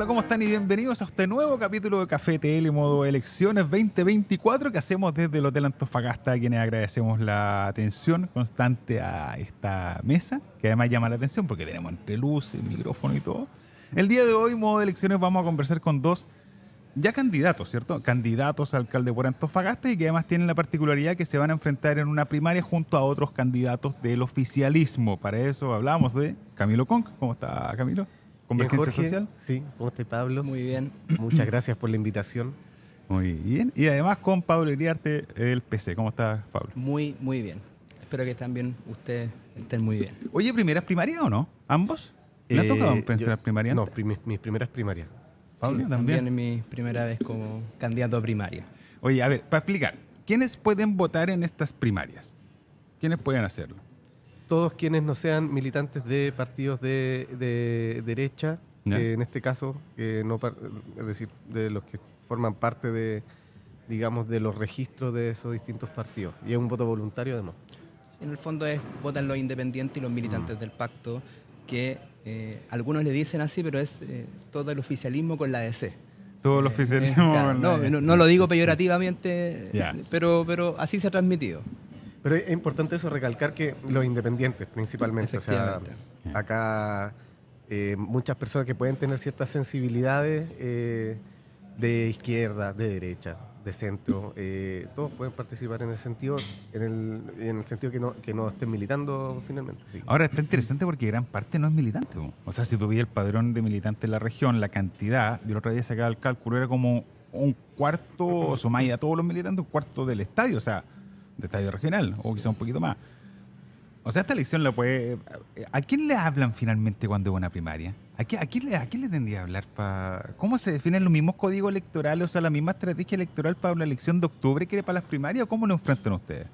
Hola, ¿cómo están? Y bienvenidos a este nuevo capítulo de Café TL Modo Elecciones 2024 que hacemos desde el Hotel Antofagasta, a quienes agradecemos la atención constante a esta mesa, que además llama la atención porque tenemos entre luces, micrófono y todo. El día de hoy, Modo Elecciones, vamos a conversar con dos ya candidatos, ¿cierto? Candidatos a alcalde por Antofagasta y que además tienen la particularidad que se van a enfrentar en una primaria junto a otros candidatos del oficialismo. Para eso hablamos de Camilo Conk. ¿Cómo está Camilo? Convergencia Social. Sí, ¿cómo estás, Pablo? Muy bien. Muchas gracias por la invitación. Muy bien. Y además con Pablo Iriarte del PC. ¿Cómo estás, Pablo? Muy, muy bien. Espero que también ustedes estén muy bien. Oye, ¿primeras primarias o no? ¿Ambos? ¿Le ha eh, tocado pensar primarias? No, mis primeras primarias. Pablo, también. también mi primera vez como candidato a primaria. Oye, a ver, para explicar, ¿quiénes pueden votar en estas primarias? ¿Quiénes pueden hacerlo? todos quienes no sean militantes de partidos de, derecha, en este caso, no es decir, de los que forman parte de, digamos, de los registros de esos distintos partidos. Y es un voto voluntario además. En el fondo es votan los independientes y los militantes mm. del pacto, que eh, algunos le dicen así, pero es eh, todo el oficialismo con la DC. Todo el eh, oficialismo. no, no, lo digo peyorativamente, pero, pero así se ha transmitido. Pero es importante eso, recalcar que los independientes principalmente, o sea, acá eh, muchas personas que pueden tener ciertas sensibilidades eh, de izquierda, de derecha, de centro, eh, todos pueden participar en el sentido, en el, sentido que no, estén militando finalmente. Ahora está interesante porque gran parte no es militante. O sea, si tuviera el padrón de militantes en la región, la cantidad, yo el otro día sacaba el cálculo, era como un cuarto, o sumáis a todos los militantes, un cuarto del estadio. O sea, de estadio regional, o quizá un poquito más. O sea, esta elección la puede. Eh, ¿A quién le hablan finalmente cuando es una primaria? ¿A, quién, le, a le tendría que hablar? para ¿Cómo se definen los mismos códigos electorales, o sea, la misma estrategia electoral para una elección de octubre que para las primarias? ¿O cómo lo enfrentan ustedes?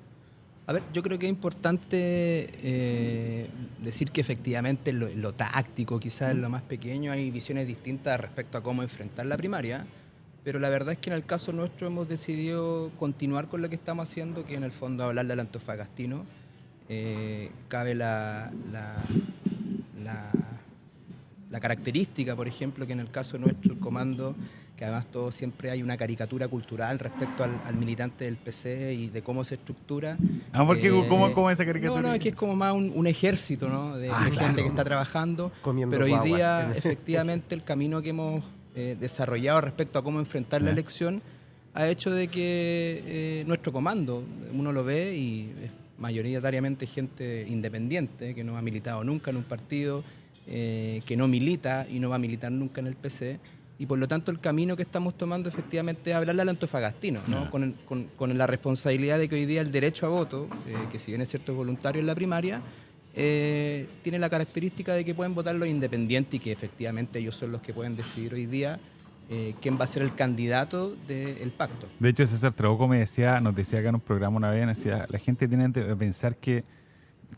A ver, yo creo que es importante eh, decir que efectivamente lo, lo táctico, quizás en lo más pequeño, hay visiones distintas respecto a cómo enfrentar la primaria pero la verdad es que en el caso nuestro hemos decidido continuar con lo que estamos haciendo, que en el fondo hablarle al antofagastino. Eh, cabe la, característica, por ejemplo, que en el caso nuestro el comando, que además todo siempre hay una caricatura cultural respecto al, militante del PC y de cómo se estructura. Ah, porque eh, ¿cómo, es esa caricatura? No, no, es que es como más un, ejército, ¿no? De, ah, gente que está trabajando. pero hoy día, efectivamente, el camino que hemos eh, desarrollado respecto a cómo enfrentar la elección ha hecho de que eh, nuestro comando, uno lo ve y es mayoritariamente gente independiente, que no ha militado nunca en un partido, eh, que no milita y no va a militar nunca en el PC. Y por lo tanto el camino que estamos tomando efectivamente es hablarle al antofagastino, Con, la responsabilidad de que hoy día el derecho a voto, que si bien es cierto es voluntario en la primaria, eh, tiene la característica de que pueden votar los independientes y que efectivamente ellos son los que pueden decidir hoy día eh, quién va a ser el candidato del pacto. De hecho, César Trabuco me decía, nos decía acá en un programa una vez, la gente tiene que pensar que,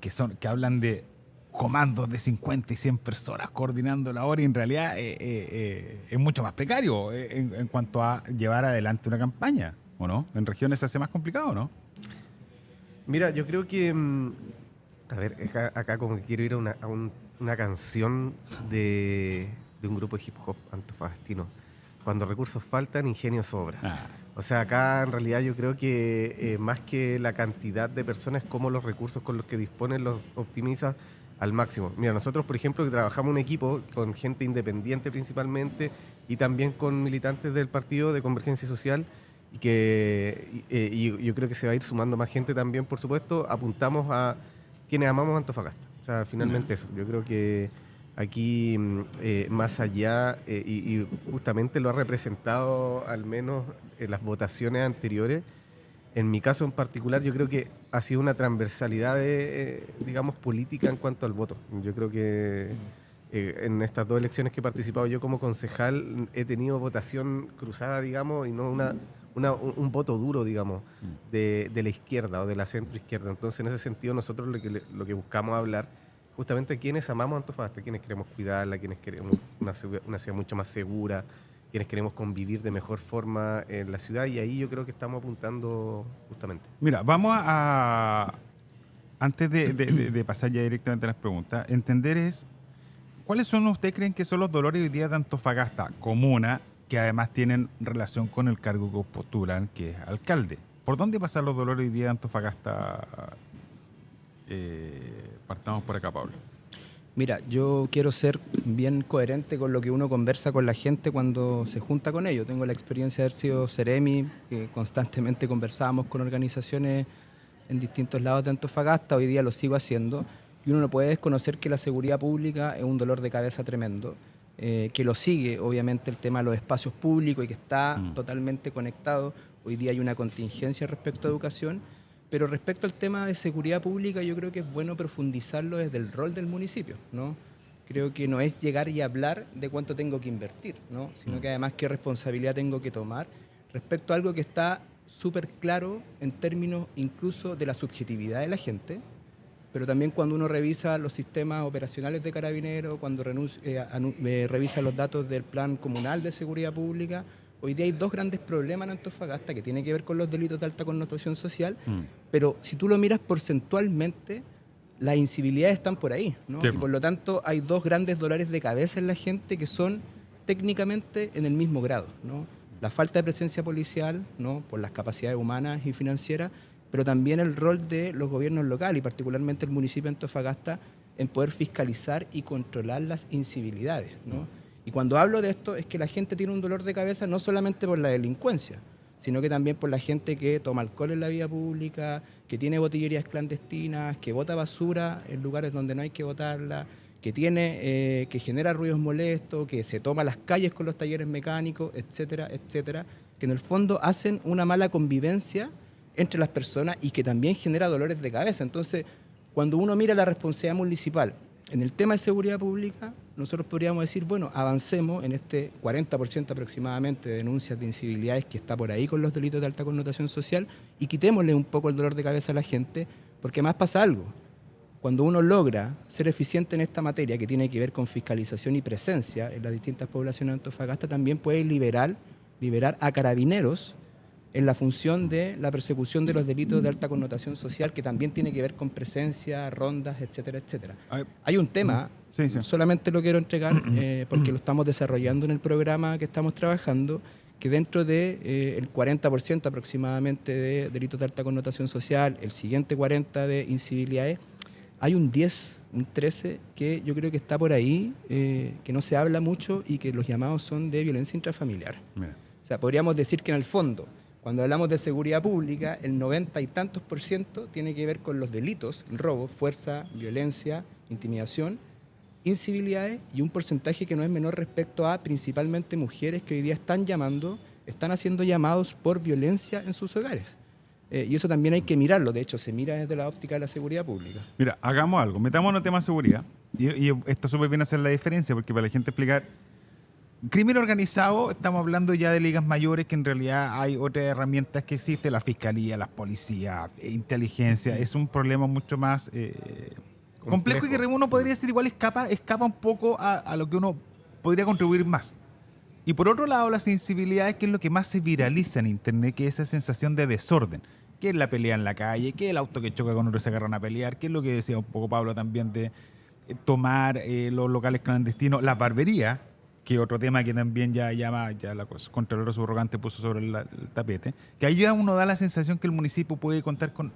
que, son, que hablan de comandos de 50 y 100 personas coordinando la hora y en realidad eh, es mucho más precario en, cuanto a llevar adelante una campaña, ¿o no? En regiones se hace más complicado, ¿no? Mira, yo creo que mm, a ver, acá como que quiero ir a una, canción de, un grupo de hip hop antofagastino. Cuando recursos faltan, ingenio sobra. Ah. O sea, acá en realidad yo creo que eh, más que la cantidad de personas, como los recursos con los que disponen los optimiza al máximo. Mira, nosotros, por ejemplo, que trabajamos un equipo con gente independiente principalmente y también con militantes del partido de Convergencia Social, y que y eh, yo creo que se va a ir sumando más gente también, por supuesto, apuntamos a quienes amamos Antofagasta. O sea, finalmente eso. Yo creo que aquí, mm, eh, más allá, eh, y, justamente lo ha representado al menos en las votaciones anteriores, en mi caso en particular, yo creo que ha sido una transversalidad, eh, digamos, política en cuanto al voto. Yo creo que en estas dos elecciones que he participado yo como concejal he tenido votación cruzada, digamos, y no una un, voto duro, digamos, mm. de, la izquierda o de la centroizquierda. Entonces, en ese sentido, nosotros lo que, buscamos hablar justamente quienes amamos Antofagasta, quienes queremos cuidarla, quienes queremos una, ciudad mucho más segura, quienes queremos convivir de mejor forma en la ciudad y ahí yo creo que estamos apuntando justamente. Mira, vamos a, antes de, pasar ya directamente a las preguntas, entender es, ¿cuáles son, ustedes creen que son los dolores hoy día de Antofagasta, comuna, que además tienen relación con el cargo que postulan, que es alcalde. ¿Por dónde pasan los dolores hoy día de Antofagasta? Eh, partamos por acá, Pablo. Mira, yo quiero ser bien coherente con lo que uno conversa con la gente cuando se junta con ellos. Tengo la experiencia de haber sido Ceremi, que constantemente conversábamos con organizaciones en distintos lados de Antofagasta, hoy día lo sigo haciendo, y uno no puede desconocer que la seguridad pública es un dolor de cabeza tremendo. Eh, que lo sigue, obviamente, el tema de los espacios públicos y que está mm. totalmente conectado. Hoy día hay una contingencia respecto a educación, pero respecto al tema de seguridad pública, yo creo que es bueno profundizarlo desde el rol del municipio, ¿no? Creo que no es llegar y hablar de cuánto tengo que invertir, ¿no? Sino mm. que además qué responsabilidad tengo que tomar respecto a algo que está súper claro en términos incluso de la subjetividad de la gente, pero también cuando uno revisa los sistemas operacionales de carabineros, cuando eh, eh, revisa los datos del Plan Comunal de Seguridad Pública, hoy día hay dos grandes problemas en Antofagasta que tienen que ver con los delitos de alta connotación social, mm. pero si tú lo miras porcentualmente, las incivilidades están por ahí, ¿no? por lo tanto hay dos grandes dólares de cabeza en la gente que son técnicamente en el mismo grado, ¿no? La falta de presencia policial, ¿no? Por las capacidades humanas y financieras, pero también el rol de los gobiernos locales y particularmente el municipio de Antofagasta en poder fiscalizar y controlar las incivilidades. Mm. Y cuando hablo de esto es que la gente tiene un dolor de cabeza no solamente por la delincuencia, sino que también por la gente que toma alcohol en la vía pública, que tiene botillerías clandestinas, que bota basura en lugares donde no hay que botarla, que tiene, eh, que genera ruidos molestos, que se toma las calles con los talleres mecánicos, etcétera, etcétera, que en el fondo hacen una mala convivencia entre las personas y que también genera dolores de cabeza. Entonces, cuando uno mira la responsabilidad municipal en el tema de seguridad pública, nosotros podríamos decir, bueno, avancemos en este 40% aproximadamente de denuncias de incivilidades que está por ahí con los delitos de alta connotación social y quitémosle un poco el dolor de cabeza a la gente, porque más pasa algo. Cuando uno logra ser eficiente en esta materia que tiene que ver con fiscalización y presencia en las distintas poblaciones de Antofagasta, también puede liberar, liberar a carabineros en la función de la persecución de los delitos de alta connotación social, que también tiene que ver con presencia, rondas, etcétera, etcétera. Hay un tema, solamente lo quiero entregar eh, porque lo estamos desarrollando en el programa que estamos trabajando, que dentro del de, eh, el 40% aproximadamente de delitos de alta connotación social, el siguiente 40% de incivilidades, hay un 10, un 13 que yo creo que está por ahí, eh, que no se habla mucho y que los llamados son de violencia intrafamiliar. O sea, podríamos decir que en el fondo cuando hablamos de seguridad pública, el noventa y tantos por ciento tiene que ver con los delitos, robo, fuerza, violencia, intimidación, incivilidades y un porcentaje que no es menor respecto a principalmente mujeres que hoy día están llamando, están haciendo llamados por violencia en sus hogares. Eh, y eso también hay que mirarlo, de hecho, se mira desde la óptica de la seguridad pública. Mira, hagamos algo, metamos en el tema de seguridad. Y, y está súper bien hacer la diferencia, porque para la gente explicar Crimen organizado, estamos hablando ya de ligas mayores, que en realidad hay otras herramientas que existen, la fiscalía, las policías, eh, inteligencia, es un problema mucho más eh, complejo. y que uno podría decir igual escapa, escapa un poco a, lo que uno podría contribuir más. Y por otro lado, la sensibilidad es que es lo que más se viraliza en Internet, que es esa sensación de desorden que es la pelea en la calle, que es el auto que choca con otro se agarran a pelear, que es lo que decía un poco Pablo también de eh, tomar los locales clandestinos, las barberías, que otro tema que también ya llama, ya la Contralora Subrogante puso sobre el, tapete, que ahí ya uno da la sensación que el municipio puede contar con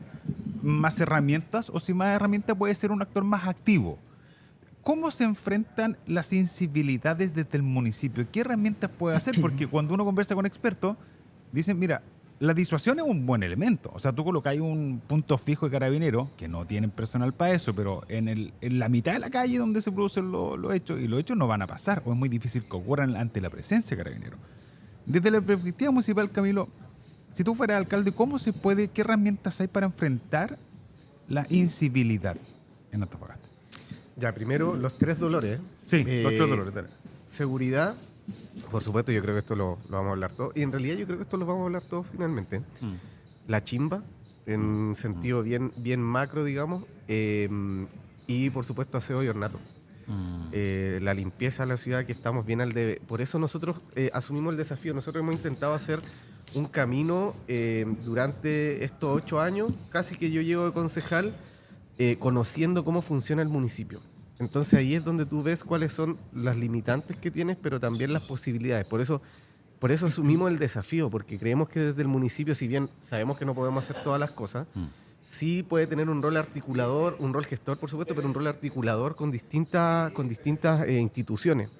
más herramientas o si más herramientas puede ser un actor más activo. ¿Cómo se enfrentan las sensibilidades desde el municipio? ¿Qué herramientas puede hacer? Porque cuando uno conversa con expertos, dicen, mira, la disuasión es un buen elemento. O sea, tú colocas un punto fijo de carabinero, que no tienen personal para eso, pero en, el, en la mitad de la calle donde se producen los hechos, y los hechos no van a pasar, o es muy difícil que ocurran ante la presencia de carabinero. Desde la perspectiva municipal, Camilo, si tú fueras alcalde, ¿cómo se puede, qué herramientas hay para enfrentar la incivilidad en Antofagasta? Ya, primero, los tres dolores. Sí, los tres eh, dolores. Seguridad, por supuesto, yo creo que esto lo, vamos a hablar todos. Y en realidad yo creo que esto lo vamos a hablar todos finalmente. Mm. La chimba, en mm. sentido mm. bien, bien macro, digamos. Em, y por supuesto aseo y ornato. Eh, la limpieza de la ciudad que estamos bien al debe. Por eso nosotros eh, asumimos el desafío. Nosotros hemos intentado hacer un camino em, durante estos ocho años, casi que yo llevo de concejal, eh, conociendo cómo funciona el municipio. Entonces ahí es donde tú ves cuáles son las limitantes que tienes, pero también las posibilidades. Por eso, por eso asumimos el desafío, porque creemos que desde el municipio, si bien sabemos que no podemos hacer todas las cosas, mm. sí puede tener un rol articulador, un rol gestor, por supuesto, pero un rol articulador con, distintas con distintas eh, instituciones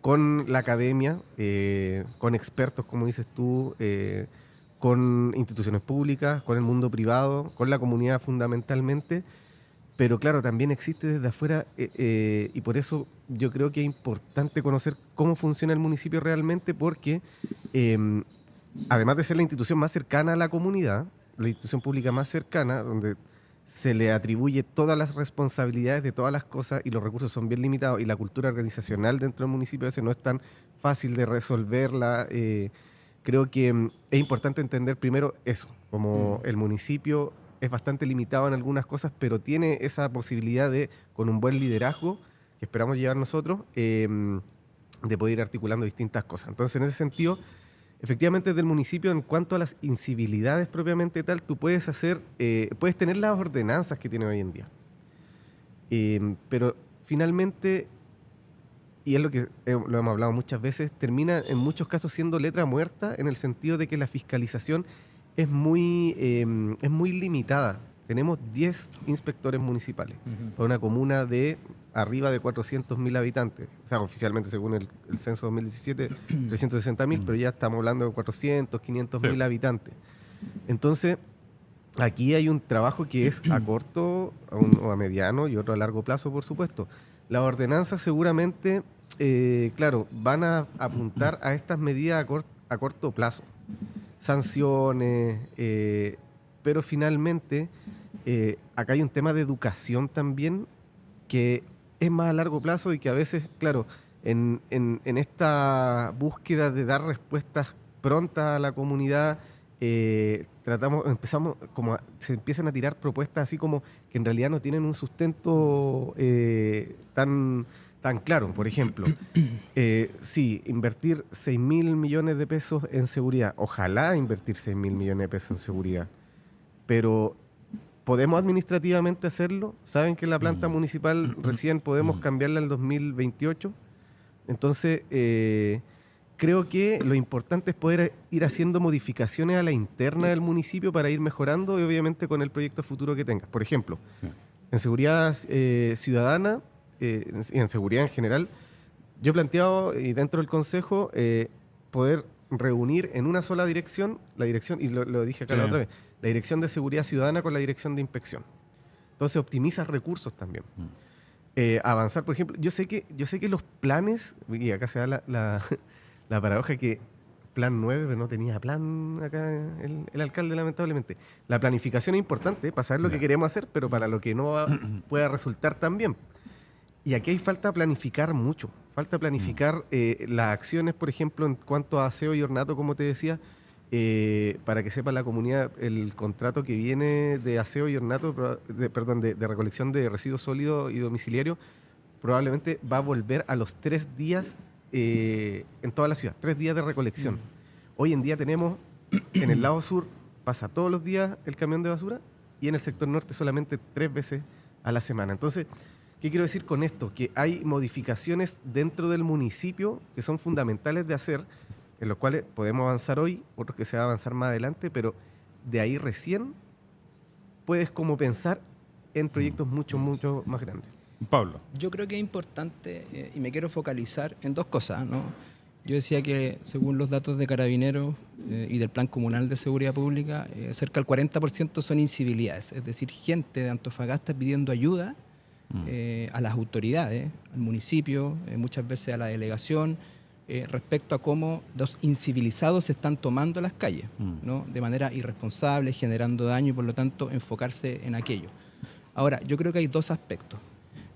con la academia, eh, con expertos, como dices tú, eh, con instituciones públicas, con el mundo privado, con la comunidad fundamentalmente, pero claro, también existe desde afuera eh, eh, y por eso yo creo que es importante conocer cómo funciona el municipio realmente porque em, además de ser la institución más cercana a la comunidad, la institución pública más cercana, donde se le atribuye todas las responsabilidades de todas las cosas y los recursos son bien limitados y la cultura organizacional dentro del municipio ese no es tan fácil de resolverla. Eh, creo que em, es importante entender primero eso, como mm. el municipio es bastante limitado en algunas cosas, pero tiene esa posibilidad de, con un buen liderazgo que esperamos llevar nosotros, em, de poder ir articulando distintas cosas. Entonces, en ese sentido, efectivamente desde el municipio, en cuanto a las incivilidades propiamente tal, tú puedes hacer, eh, puedes tener las ordenanzas que tiene hoy en día. Em, pero finalmente, y es lo que eh, lo hemos hablado muchas veces, termina en muchos casos siendo letra muerta en el sentido de que la fiscalización es muy, eh, es muy limitada. Tenemos 10 inspectores municipales para una comuna de arriba de 400.000 habitantes. O sea, oficialmente, según el, censo 2017, 360.000, pero ya estamos hablando de 400, 500.000 habitantes. Entonces, aquí hay un trabajo que es a corto a o a mediano y otro a largo plazo, por supuesto. Las ordenanzas seguramente, eh, claro, van a apuntar a estas medidas a corto plazo sanciones, eh, pero finalmente eh, acá hay un tema de educación también que es más a largo plazo y que a veces, claro, en, en, esta búsqueda de dar respuestas prontas a la comunidad, eh, tratamos, empezamos, como se empiezan a tirar propuestas así como que en realidad no tienen un sustento tan tan claro. Por ejemplo, eh, sí, invertir 6 mil millones de pesos en seguridad. Ojalá invertir 6 mil millones de pesos en seguridad. Pero ¿podemos administrativamente hacerlo? ¿Saben que la planta mm. municipal recién podemos mm. cambiarla en 2028? Entonces, eh, creo que lo importante es poder ir haciendo modificaciones a la interna del municipio para ir mejorando y obviamente con el proyecto futuro que tengas. Por ejemplo, en seguridad eh, ciudadana eh, y en seguridad en general, yo he planteado, y dentro del Consejo, eh, poder reunir en una sola dirección, la dirección, y lo, dije acá la otra vez, la dirección de seguridad ciudadana con la dirección de inspección. Entonces optimiza recursos también. Mm. Eh, avanzar, por ejemplo, yo sé que, yo sé que los planes, y acá se da la, paradoja que plan 9, pero no tenía plan acá el, alcalde, lamentablemente. La planificación es importante para saber lo que queremos hacer, pero para lo que no pueda resultar también. Y aquí hay falta planificar mucho. Falta planificar mm. eh, las acciones, por ejemplo, en cuanto a aseo y ornato, como te decía, eh, para que sepa la comunidad, el contrato que viene de aseo y ornato, perdón, de, recolección de residuos sólidos y domiciliario, probablemente va a volver a los tres días eh, en toda la ciudad, tres días de recolección. Mm. Hoy en día tenemos, en el lado sur pasa todos los días el camión de basura y en el sector norte solamente tres veces a la semana. Entonces, ¿Qué quiero decir con esto? Que hay modificaciones dentro del municipio que son fundamentales de hacer, en los cuales podemos avanzar hoy, otros que se va a avanzar más adelante, pero de ahí recién puedes como pensar en proyectos mucho, mucho más grandes. Pablo. Yo creo que es importante eh, y me quiero focalizar en dos cosas. Yo decía que según los datos de carabineros eh, y del Plan Comunal de Seguridad Pública, eh, cerca del 40% son incivilidades, es decir, gente de Antofagasta pidiendo ayuda Mm. Eh, a las autoridades, al municipio, eh, muchas veces a la delegación, eh, respecto a cómo los incivilizados se están tomando las calles, mm. ¿no? de manera irresponsable, generando daño y por lo tanto enfocarse en aquello. Ahora, yo creo que hay dos aspectos.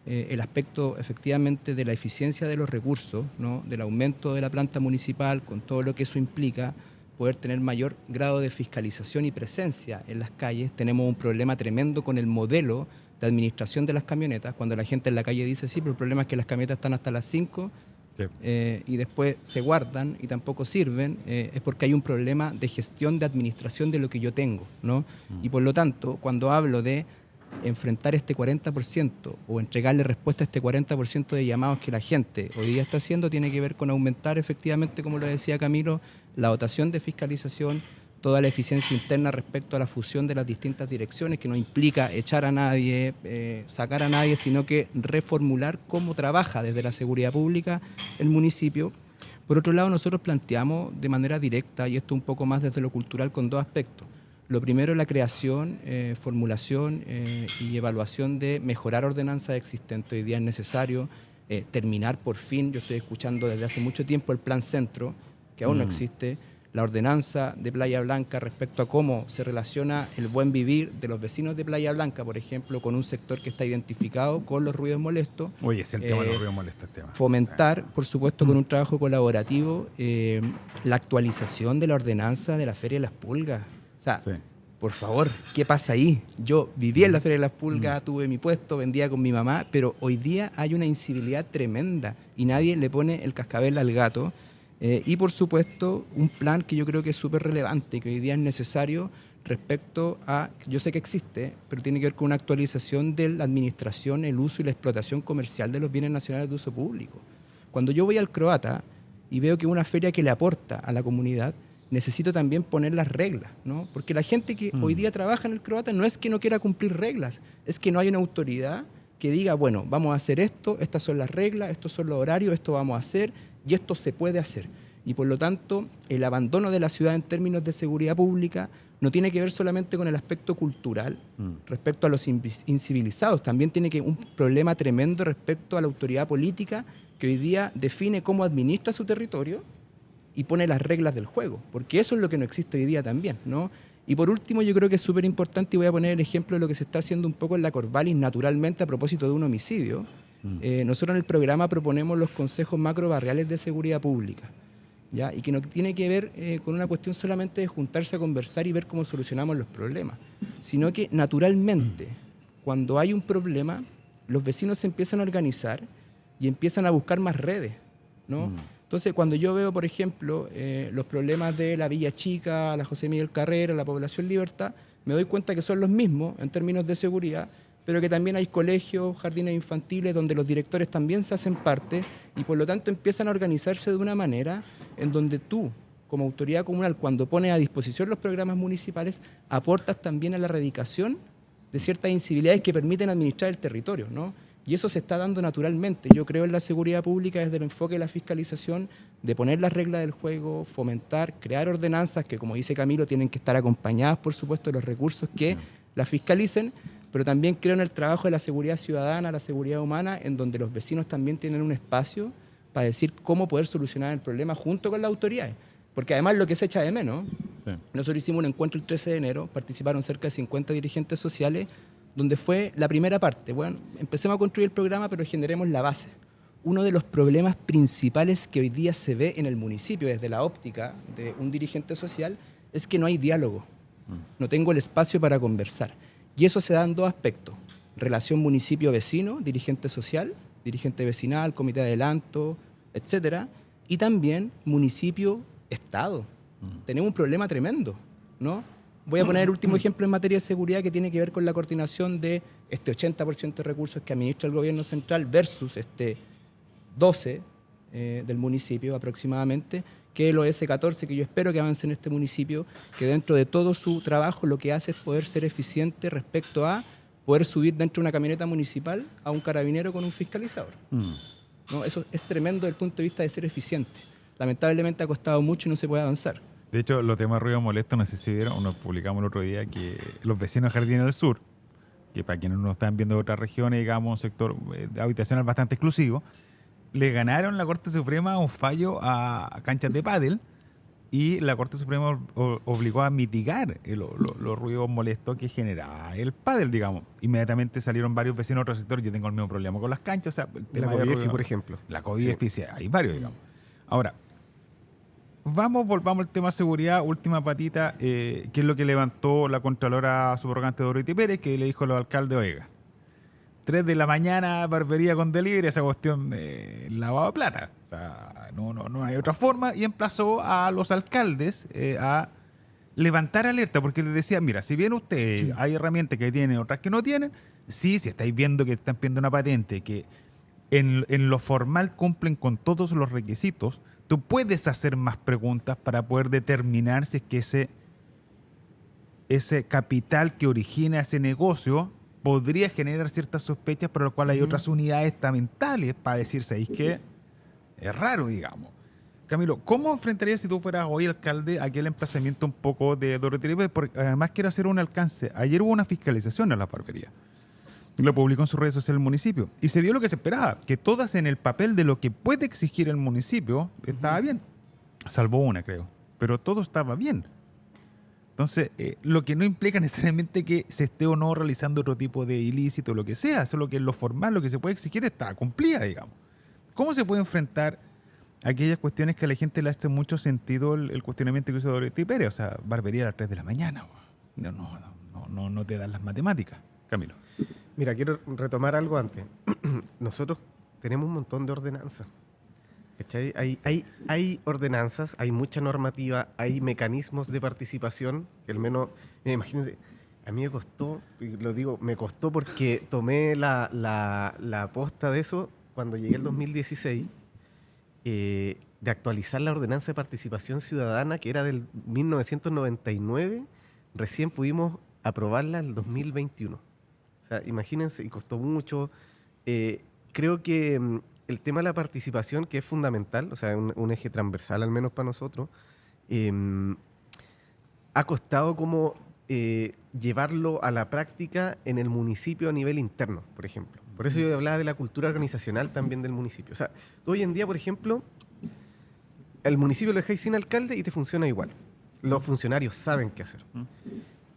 el aspecto efectivamente de la eficiencia de los recursos, del aumento de la planta municipal, con todo lo que eso implica, poder tener mayor grado de fiscalización y presencia en las calles. Tenemos un problema tremendo con el modelo de administración de las camionetas, cuando la gente en la calle dice, sí, pero el problema es que las camionetas están hasta las 5 eh, y después se guardan y tampoco sirven, eh, es porque hay un problema de gestión, de administración de lo que yo tengo, ¿no? Mm. Y por lo tanto, cuando hablo de enfrentar este 40% o entregarle respuesta a este 40% de llamados que la gente hoy día está haciendo, tiene que ver con aumentar efectivamente, como lo decía Camilo, la dotación de fiscalización, toda la eficiencia interna respecto a la fusión de las distintas direcciones, que no implica echar a nadie, eh, sacar a nadie, sino que reformular cómo trabaja desde la seguridad pública el municipio. Por otro lado, nosotros planteamos de manera directa, y esto un poco más desde lo cultural, con dos aspectos. Lo primero es la creación, eh, formulación eh, y evaluación de mejorar ordenanzas existentes. Hoy día es necesario terminar por fin, yo estoy escuchando desde hace mucho tiempo el plan centro, que aún no mm. existe, la ordenanza de Playa Blanca respecto a cómo se relaciona el buen vivir de los vecinos de Playa Blanca, por ejemplo, con un sector que está identificado con los ruidos molestos. Oye, es el tema de los eh, ruidos molestos, Fomentar, por supuesto, con un trabajo colaborativo, eh, la actualización de la ordenanza de la Feria de las Pulgas. O sea, por favor, ¿qué pasa ahí? Yo viví en la mm. Feria de las Pulgas, mm. tuve mi puesto, vendía con mi mamá, pero hoy día hay una incivilidad tremenda y nadie le pone el cascabel al gato eh, y por supuesto, un plan que yo creo que es súper relevante, que hoy día es necesario respecto a, yo sé que existe, pero tiene que ver con una actualización de la administración, el uso y la explotación comercial de los bienes nacionales de uso público. Cuando yo voy al croata y veo que una feria que le aporta a la comunidad, necesito también poner las reglas, ¿no? Porque la gente que hoy mm. día trabaja en el croata no es que no quiera cumplir reglas, es que no hay una autoridad que diga, bueno, vamos a hacer esto, estas son las reglas, estos son los horarios, esto vamos a hacer, y esto se puede hacer. Y por lo tanto, el abandono de la ciudad en términos de seguridad pública no tiene que ver solamente con el aspecto cultural mm. respecto a los incivilizados, también tiene que un problema tremendo respecto a la autoridad política que hoy día define cómo administra su territorio y pone las reglas del juego, porque eso es lo que no existe hoy día también, Y por último, yo creo que es súper importante, y voy a poner el ejemplo de lo que se está haciendo un poco en la Corvalis naturalmente a propósito de un homicidio, Mm. Eh, nosotros en el programa proponemos los consejos macrobarriales de seguridad pública. ¿Ya? y que no tiene que ver eh, con una cuestión solamente de juntarse a conversar y ver cómo solucionamos los problemas, sino que naturalmente, cuando hay un problema, los vecinos se empiezan a organizar y empiezan a buscar más redes. ¿no? Mm. Entonces, cuando yo veo, por ejemplo, eh, los problemas de la Villa Chica, la José Miguel Carrera, la población Libertad, me doy cuenta que son los mismos en términos de seguridad pero que también hay colegios, jardines infantiles, donde los directores también se hacen parte y por lo tanto empiezan a organizarse de una manera en donde tú, como autoridad comunal, cuando pones a disposición los programas municipales, aportas también a la erradicación de ciertas incivilidades que permiten administrar el territorio, ¿no? Y eso se está dando naturalmente. Yo creo en la seguridad pública desde el enfoque de la fiscalización, de poner las reglas del juego, fomentar, crear ordenanzas que, como dice Camilo, tienen que estar acompañadas, por supuesto, de los recursos que las fiscalicen, pero también creo en el trabajo de la seguridad ciudadana, la seguridad humana, en donde los vecinos también tienen un espacio para decir cómo poder solucionar el problema junto con las autoridades. Porque además lo que se echa de menos, nosotros hicimos un encuentro el 13 de enero, participaron cerca de 50 dirigentes sociales, donde fue la primera parte, bueno, empecemos a construir el programa, pero generemos la base. Uno de los problemas principales que hoy día se ve en el municipio, desde la óptica de un dirigente social, es que no hay diálogo. Mm. No tengo el espacio para conversar. Y eso se da en dos aspectos. Relación municipio-vecino, dirigente social, dirigente vecinal, comité de adelanto, etcétera, y también municipio-estado. Mm. Tenemos un problema tremendo, ¿no? Voy a poner el último ejemplo en materia de seguridad que tiene que ver con la coordinación de este 80% de recursos que administra el gobierno central versus este 12 eh, del municipio aproximadamente, que es el OS14, que yo espero que avance en este municipio, que dentro de todo su trabajo lo que hace es poder ser eficiente respecto a poder subir dentro de una camioneta municipal a un carabinero con un fiscalizador. Mm. Eso es tremendo desde el punto de vista de ser eficiente. Lamentablemente ha costado mucho y no se puede avanzar. De hecho, los temas ruidos ruido molesto, no sé si vieron, nos publicamos el otro día que los vecinos de Jardín del Sur, que para quienes nos están viendo de otras regiones, digamos, un sector eh, habitacional bastante exclusivo, le ganaron la Corte Suprema un fallo a canchas de pádel y la Corte Suprema obligó a mitigar los ruidos molestos que generaba el pádel, digamos. Inmediatamente salieron varios vecinos de otro sector, yo tengo el mismo problema con las canchas, o sea, la COVID, por ejemplo. La COVID, hay varios, digamos. Ahora, vamos, volvamos al tema seguridad, última patita, ¿qué eh, que es lo que levantó la Contralora Subrogante Dorothy Pérez, que le dijo al alcalde alcaldes, oiga, 3 de la mañana, barbería con delivery, esa cuestión de lavado de plata. O sea, no, no, no hay otra forma. Y emplazó a los alcaldes eh, a levantar alerta, porque les decía, mira, si bien usted hay herramientas que tienen, otras que no tienen, sí, si estáis viendo que están pidiendo una patente, que en, en lo formal cumplen con todos los requisitos, tú puedes hacer más preguntas para poder determinar si es que ese, ese capital que origina ese negocio podría generar ciertas sospechas, por lo cual hay otras unidades estamentales para decirse es que Es raro, digamos. Camilo, ¿cómo enfrentarías si tú fueras hoy alcalde aquel emplazamiento un poco de Doroteo? Porque además quiero hacer un alcance. Ayer hubo una fiscalización en la barbería. Lo publicó en sus redes sociales el municipio. Y se dio lo que se esperaba, que todas en el papel de lo que puede exigir el municipio estaba bien. Salvo una, creo. Pero todo estaba bien. Entonces, eh, lo que no implica necesariamente que se esté o no realizando otro tipo de ilícito o lo que sea, solo que lo formal, lo que se puede exigir está cumplida, digamos. ¿Cómo se puede enfrentar aquellas cuestiones que a la gente le hace mucho sentido el, cuestionamiento que hizo Dorothy Pérez? O sea, barbería a las 3 de la mañana. No, no, no, no, no te dan las matemáticas, Camilo. Mira, quiero retomar algo antes. Nosotros tenemos un montón de ordenanzas hay, hay, hay ordenanzas, hay mucha normativa, hay mecanismos de participación, que al menos, imagínense, a mí me costó, lo digo, me costó porque tomé la, aposta de eso cuando llegué al 2016, eh, de actualizar la ordenanza de participación ciudadana, que era del 1999, recién pudimos aprobarla en el 2021. O sea, imagínense, y costó mucho. Eh, creo que mm, el tema de la participación, que es fundamental, o sea, un, eje transversal al menos para nosotros, em, ha costado como eh, llevarlo a la práctica en el municipio a nivel interno, por ejemplo. Por eso yo hablaba de la cultura organizacional también del municipio. O sea, tú hoy en día, por ejemplo, el municipio lo dejáis sin alcalde y te funciona igual. Los funcionarios saben qué hacer.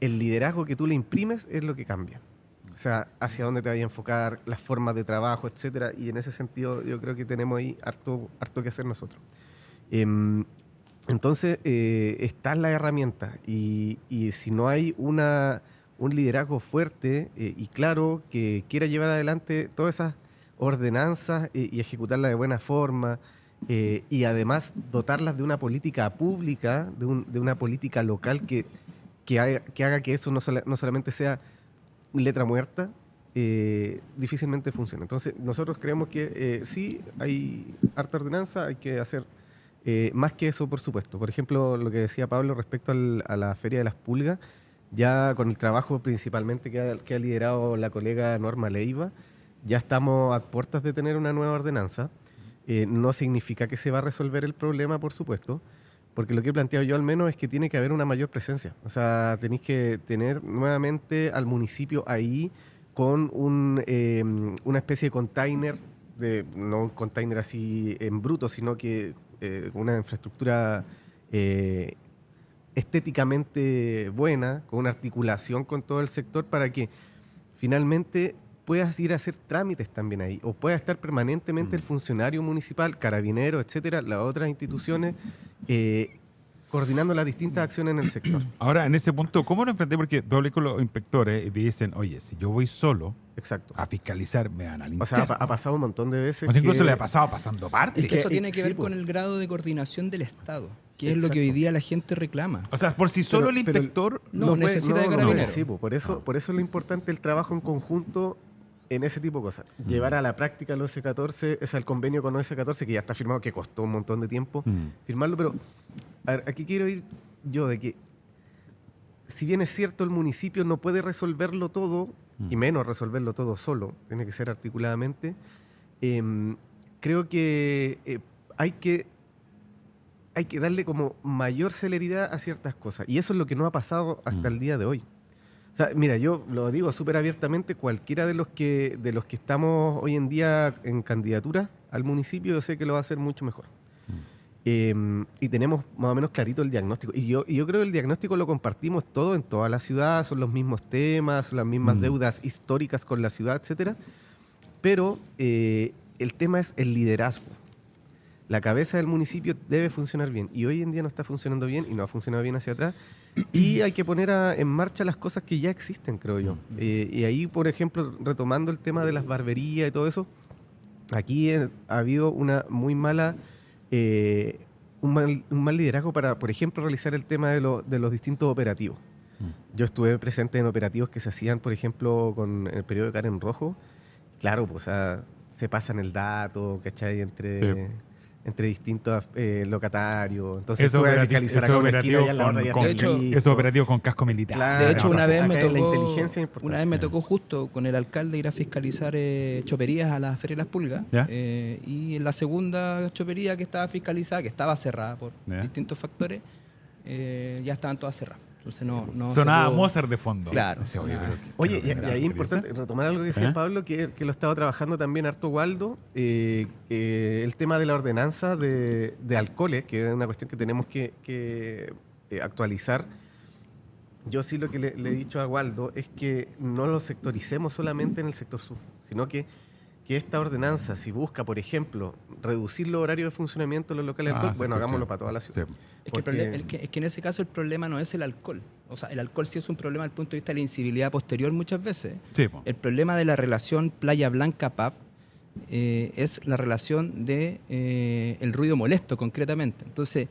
El liderazgo que tú le imprimes es lo que cambia. O sea, hacia dónde te vas a enfocar, las formas de trabajo, etcétera. Y en ese sentido, yo creo que tenemos ahí harto, harto que hacer nosotros. Em, entonces, eh, están las herramientas. Y, si no hay una, un liderazgo fuerte eh, y claro que quiera llevar adelante todas esas ordenanzas eh, y ejecutarlas de buena forma, eh, y además dotarlas de una política pública, de, una política local que, que, haga, que, eso no solamente sea letra muerta, eh, difícilmente funciona. Entonces, nosotros creemos que eh, sí, hay harta ordenanza, hay que hacer eh, más que eso, por supuesto. Por ejemplo, lo que decía Pablo respecto a la Feria de las Pulgas, ya con el trabajo principalmente que ha, que ha, liderado la colega Norma Leiva, ya estamos a puertas de tener una nueva ordenanza. no significa que se va a resolver el problema, por supuesto, porque lo que he planteado yo al menos es que tiene que haber una mayor presencia. O sea, tenéis que tener nuevamente al municipio ahí con em, una especie de container, de, no un container así en bruto, sino que eh, una infraestructura eh, estéticamente buena, con una articulación con todo el sector para que finalmente puedas ir a hacer trámites también ahí, o pueda estar permanentemente el mm. funcionario municipal, carabinero, etcétera, las otras instituciones, eh, coordinando las distintas acciones en el sector. Ahora, en ese punto, ¿cómo lo enfrenté? Porque doble con los inspectores y dicen, oye, si yo voy solo a fiscalizar, me van O sea, ha, pasado un montón de veces. O incluso le ha pasado pasando parte. Es que eh, eso tiene que ver con pues. el grado de coordinación del Estado. Que es lo que hoy día la gente reclama. O sea, por si solo el inspector. no, necesita de carabinero. sí, pues, por, eso, por eso es lo importante el trabajo en conjunto en ese tipo de cosas. Llevar a la práctica el 14 es el convenio con OS14, que ya está firmado, que costó un montón de tiempo firmarlo, pero aquí quiero ir yo de que, si bien es cierto, el municipio no puede resolverlo todo, y menos resolverlo todo solo, tiene que ser articuladamente, em, creo que eh, hay que hay que darle como mayor celeridad a ciertas cosas. Y eso es lo que no ha pasado hasta el día de hoy mira, yo lo digo súper abiertamente, cualquiera de los, que, de los que estamos hoy en día en candidatura al municipio, yo sé que lo va a hacer mucho mejor. Mm. Em, y tenemos más o menos clarito el diagnóstico. Y yo, creo que el diagnóstico lo compartimos todo en toda la ciudad, son los mismos temas, son las mismas mm. deudas históricas con la ciudad, etcétera. Pero eh, el tema es el liderazgo. La cabeza del municipio debe funcionar bien. Y hoy en día no está funcionando bien y no ha funcionado bien hacia atrás y hay que poner en marcha las cosas que ya existen, creo yo. Eh, y ahí, por ejemplo, retomando el tema de las barberías y todo eso, aquí eh, ha habido una muy mala... Eh, un, mal, liderazgo para, por ejemplo, realizar el tema de, los distintos operativos. Mm. Yo estuve presente en operativos que se hacían, por ejemplo, con el periodo de Karen Rojo. Claro, pues, se pasan el dato, ¿cachai? Entre, entre distintos eh, locatarios. Entonces eso fiscalizar operativo con, con, casco militar. de hecho, una vez, me tocó, una vez me tocó justo con el alcalde ir a fiscalizar eh, choperías a la Feria de las Pulgas. Eh, y en la segunda chopería que estaba fiscalizada, que estaba cerrada por distintos factores, ya estaban todas cerradas. Sonaba Mozart de fondo. oye, y, ahí es importante retomar algo que decía Pablo, que, que, lo estaba trabajando también harto Waldo, eh, eh, el tema de la ordenanza de, alcoholes, que es una cuestión que tenemos que, eh, actualizar. Yo sí lo que le, le, he dicho a Waldo es que no lo sectoricemos solamente en el sector sur, sino que que esta ordenanza, si busca, por ejemplo, reducir los horarios de funcionamiento de los locales ah, bueno, hagámoslo para toda la ciudad. Es, que en ese caso el problema no es el alcohol. O sea, el alcohol sí es un problema desde el punto de vista de la incivilidad posterior muchas veces. El problema de la relación Playa blanca pub eh, es la relación de eh, el ruido molesto, concretamente. Entonces,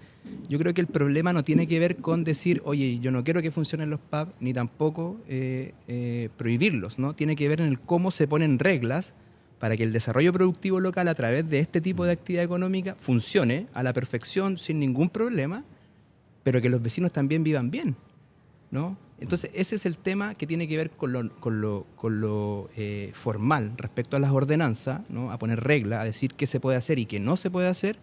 yo creo que el problema no tiene que ver con decir, oye, yo no quiero que funcionen los pubs, ni tampoco eh, prohibirlos, ¿no? Tiene que ver en el cómo se ponen reglas para que el desarrollo productivo local a través de este tipo de actividad económica funcione a la perfección sin ningún problema, pero que los vecinos también vivan bien. ¿no? Entonces, ese es el tema que tiene que ver con lo, eh, formal respecto a las ordenanzas, a poner reglas, a decir qué se puede hacer y qué no se puede hacer,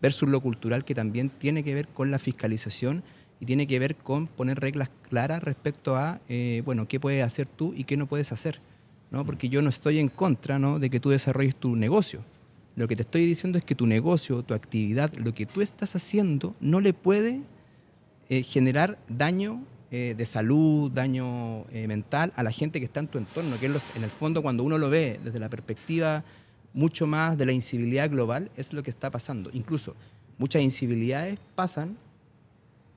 versus lo cultural que también tiene que ver con la fiscalización y tiene que ver con poner reglas claras respecto a, eh, bueno, qué puedes hacer tú y qué no puedes hacer. ¿no? Porque yo no estoy en contra ¿no? de que tú desarrolles tu negocio. Lo que te estoy diciendo es que tu negocio, tu actividad, lo que tú estás haciendo, no le puede eh, generar daño eh, de salud, daño eh, mental a la gente que está en tu entorno, que en, el fondo cuando uno lo ve desde la perspectiva mucho más de la incivilidad global, es lo que está pasando. Incluso muchas incivilidades pasan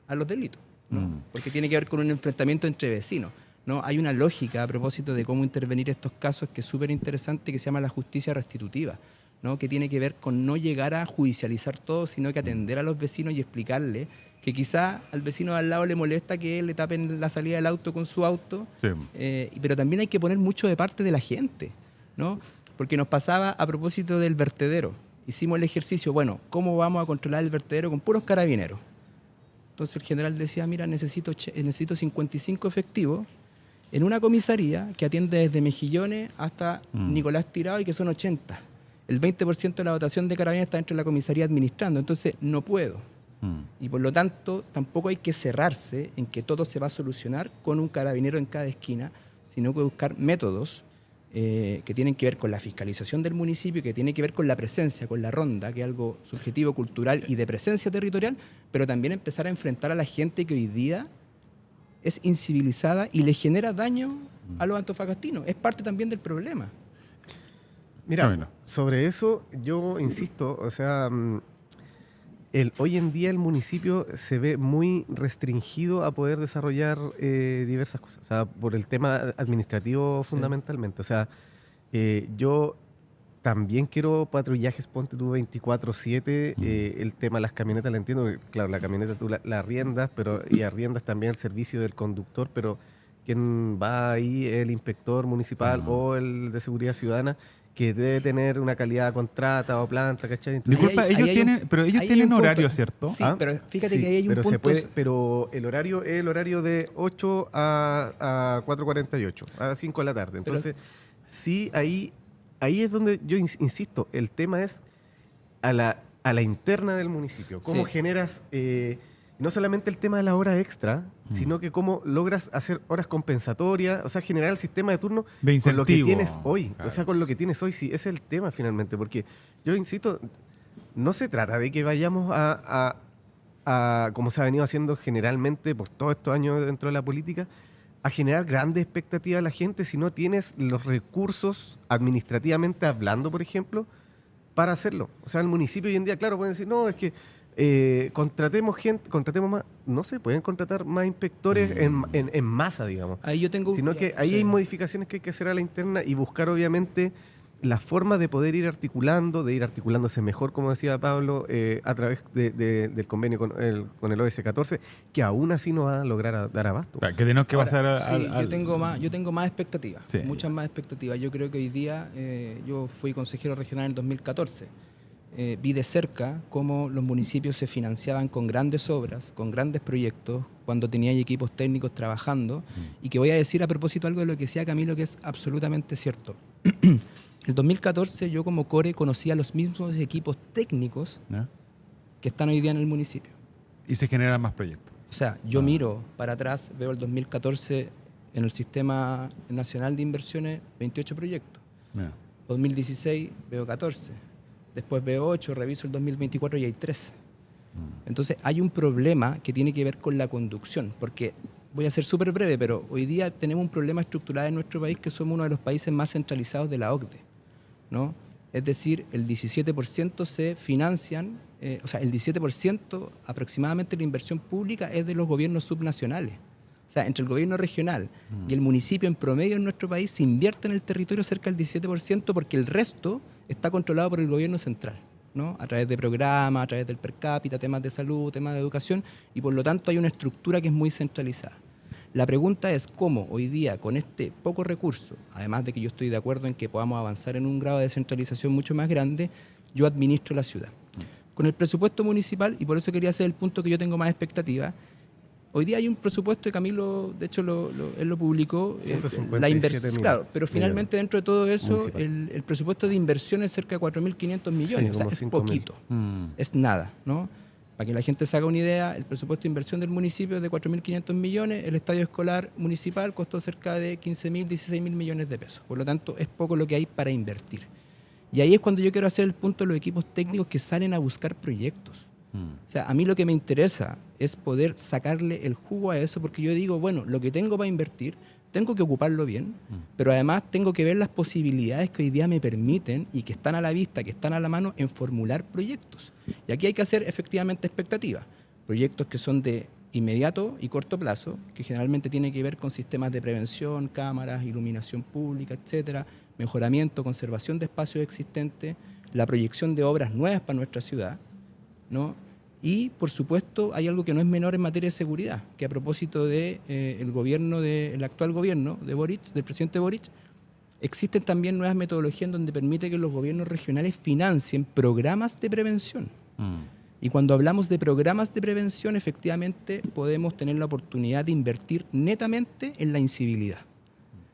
a los delitos, mm. porque tiene que ver con un enfrentamiento entre vecinos. ¿no? Hay una lógica a propósito de cómo intervenir estos casos que es súper interesante, que se llama la justicia restitutiva, ¿no? que tiene que ver con no llegar a judicializar todo, sino que atender a los vecinos y explicarles que quizá al vecino de al lado le molesta que le tapen la salida del auto con su auto, eh, pero también hay que poner mucho de parte de la gente, ¿no? porque nos pasaba a propósito del vertedero. Hicimos el ejercicio, bueno, ¿cómo vamos a controlar el vertedero con puros carabineros? Entonces el general decía, mira, necesito, necesito 55 efectivos en una comisaría que atiende desde Mejillones hasta mm. Nicolás Tirado y que son 80. El 20% de la votación de carabineros está dentro de la comisaría administrando, entonces no puedo. Mm. Y por lo tanto, tampoco hay que cerrarse en que todo se va a solucionar con un carabinero en cada esquina, sino que buscar métodos eh, que tienen que ver con la fiscalización del municipio, que tienen que ver con la presencia, con la ronda, que es algo subjetivo, cultural y de presencia territorial, pero también empezar a enfrentar a la gente que hoy día es incivilizada y le genera daño a los antofagastinos. Es parte también del problema. Mira, sobre eso yo insisto, o sea, mm, el, hoy en día el municipio se ve muy restringido a poder desarrollar eh, diversas cosas, o sea, por el tema administrativo fundamentalmente. O sea, eh, yo también quiero patrullajes, ponte tú 24-7. Mm. Eh, el tema de las camionetas, la entiendo, eh, claro, la camioneta tú la, arriendas, pero y arriendas también el servicio del conductor, pero ¿quién va ahí el inspector municipal ah. o el de seguridad ciudadana que debe tener una calidad de contrata o planta, ¿cachai? Disculpa, ellos tienen, un, pero ellos tienen horario, ¿cierto? Sí, ¿Ah? pero fíjate que hay un pero pero el horario es el horario de 8 a, 4.48, a 5 de la tarde. Entonces, sí, ahí ahí es donde yo insisto, el tema es a la, a la interna del municipio. ¿Cómo generas eh, no solamente el tema de la hora extra, mm. sino que cómo logras hacer horas compensatorias, o sea, generar el sistema de turno con lo que tienes hoy. O sea, con lo que tienes hoy, sí, es el tema finalmente, porque yo insisto, no se trata de que vayamos a, a como se ha venido haciendo generalmente por todos estos años dentro de la política, a generar grandes expectativas a la gente si no tienes los recursos, administrativamente hablando, por ejemplo, para hacerlo. O sea, el municipio hoy en día, claro, pueden decir, no, es que eh, contratemos gente, contratemos más, no sé, pueden contratar más inspectores mm. en, masa, digamos. Ahí yo tengo... Sino que ahí hay modificaciones que hay que hacer a la interna y buscar, obviamente, la forma de poder ir articulando, de ir articulándose mejor, como decía Pablo, eh, a través del convenio con el, OS-14, que aún así no va a lograr dar abasto. ¿Qué tenemos que pasar Yo, tengo más, yo tengo más expectativas, muchas más expectativas. Yo creo que hoy día, eh, yo fui consejero regional en 2014, eh, vi de cerca cómo los municipios se financiaban con grandes obras, con grandes proyectos, cuando tenían equipos técnicos trabajando, mm. y que voy a decir a propósito algo de lo que decía Camilo que es absolutamente cierto. el 2014 yo como core conocía los mismos equipos técnicos que están hoy día en el municipio. Y se generan más proyectos. O sea, yo ah. miro para atrás, veo el 2014 en el Sistema Nacional de Inversiones 28 proyectos. 2016 veo 14. Después veo 8, reviso el 2024 y hay 13. Mm. Entonces hay un problema que tiene que ver con la conducción, porque voy a ser súper breve, pero hoy día tenemos un problema estructural en nuestro país que somos uno de los países más centralizados de la OCDE. Es decir, el 17% se financian, eh, o sea, el 17% aproximadamente de la inversión pública es de los gobiernos subnacionales. O sea, entre el gobierno regional mm. y el municipio en promedio en nuestro país se invierte en el territorio cerca del 17% porque el resto está controlado por el gobierno central, ¿no? A través de programas, a través del per cápita, temas de salud, temas de educación, y por lo tanto hay una estructura que es muy centralizada. La pregunta es cómo hoy día, con este poco recurso, además de que yo estoy de acuerdo en que podamos avanzar en un grado de descentralización mucho más grande, yo administro la ciudad. Con el presupuesto municipal, y por eso quería hacer el punto que yo tengo más expectativa, Hoy día hay un presupuesto y Camilo, de hecho, lo, lo, él lo publicó. Este, la inversión, claro, pero finalmente dentro de todo eso, el, presupuesto de inversión es cerca de 4.500 millones, o sea, es poquito, mm. es nada, ¿no? Para que la gente se haga una idea, el presupuesto de inversión del municipio es de 4.500 millones, el estadio escolar municipal costó cerca de 15.000, 16.000 millones de pesos. Por lo tanto, es poco lo que hay para invertir. Y ahí es cuando yo quiero hacer el punto de los equipos técnicos que salen a buscar proyectos. Hmm. O sea, a mí lo que me interesa es poder sacarle el jugo a eso, porque yo digo, bueno, lo que tengo para invertir, tengo que ocuparlo bien, hmm. pero además tengo que ver las posibilidades que hoy día me permiten y que están a la vista, que están a la mano en formular proyectos. Y aquí hay que hacer efectivamente expectativas, proyectos que son de inmediato y corto plazo, que generalmente tienen que ver con sistemas de prevención, cámaras, iluminación pública, etcétera, mejoramiento, conservación de espacios existentes, la proyección de obras nuevas para nuestra ciudad, ¿no? Y, por supuesto, hay algo que no es menor en materia de seguridad, que a propósito del de, eh, gobierno actual gobierno de Boric, del presidente Boric, existen también nuevas metodologías en donde permite que los gobiernos regionales financien programas de prevención. Mm. Y cuando hablamos de programas de prevención, efectivamente podemos tener la oportunidad de invertir netamente en la incivilidad.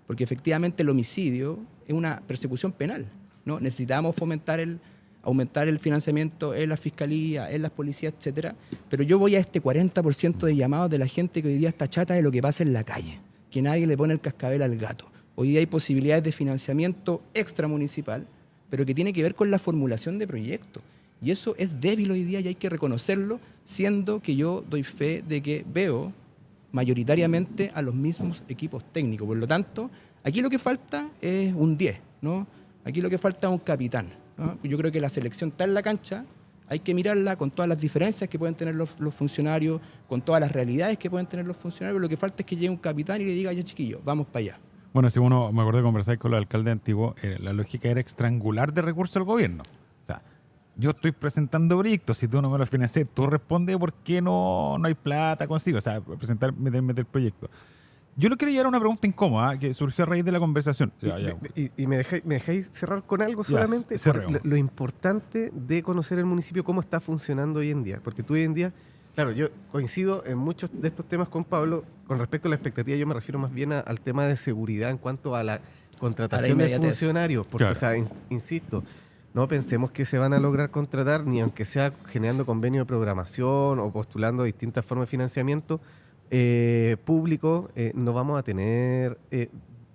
Porque efectivamente el homicidio es una persecución penal. ¿no? Necesitamos fomentar el, aumentar el financiamiento en la fiscalía, en las policías, etc. Pero yo voy a este 40% de llamados de la gente que hoy día está chata de lo que pasa en la calle, que nadie le pone el cascabel al gato. Hoy día hay posibilidades de financiamiento extramunicipal, pero que tiene que ver con la formulación de proyectos. Y eso es débil hoy día y hay que reconocerlo, siendo que yo doy fe de que veo mayoritariamente a los mismos equipos técnicos. Por lo tanto, aquí lo que falta es un 10, ¿no? Aquí lo que falta es un capitán. Yo creo que la selección está en la cancha, hay que mirarla con todas las diferencias que pueden tener los, funcionarios, con todas las realidades que pueden tener los funcionarios, lo que falta es que llegue un capitán y le diga, ya chiquillo, vamos para allá. Bueno, si uno me acuerdo de conversar con el alcalde antiguo, eh, la lógica era estrangular de recursos al gobierno. O sea, yo estoy presentando proyectos, si tú no me los financias, tú respondes por qué no, no hay plata consigo. O sea, presentar, meter, meter proyecto. Yo no quiero llevar a una pregunta incómoda ¿ah? que surgió a raíz de la conversación. Y, me, dejáis, cerrar con algo solamente. lo, lo importante de conocer el municipio, cómo está funcionando hoy en día. Porque tú hoy en día Claro, yo coincido en muchos de estos temas con Pablo. Con respecto a la expectativa, yo me refiero más bien al tema de seguridad en cuanto a la contratación de funcionarios. Porque, o sea, insisto, no pensemos que se van a lograr contratar, ni aunque sea generando convenio de programación o postulando distintas formas de financiamiento eh, público, eh, no vamos a tener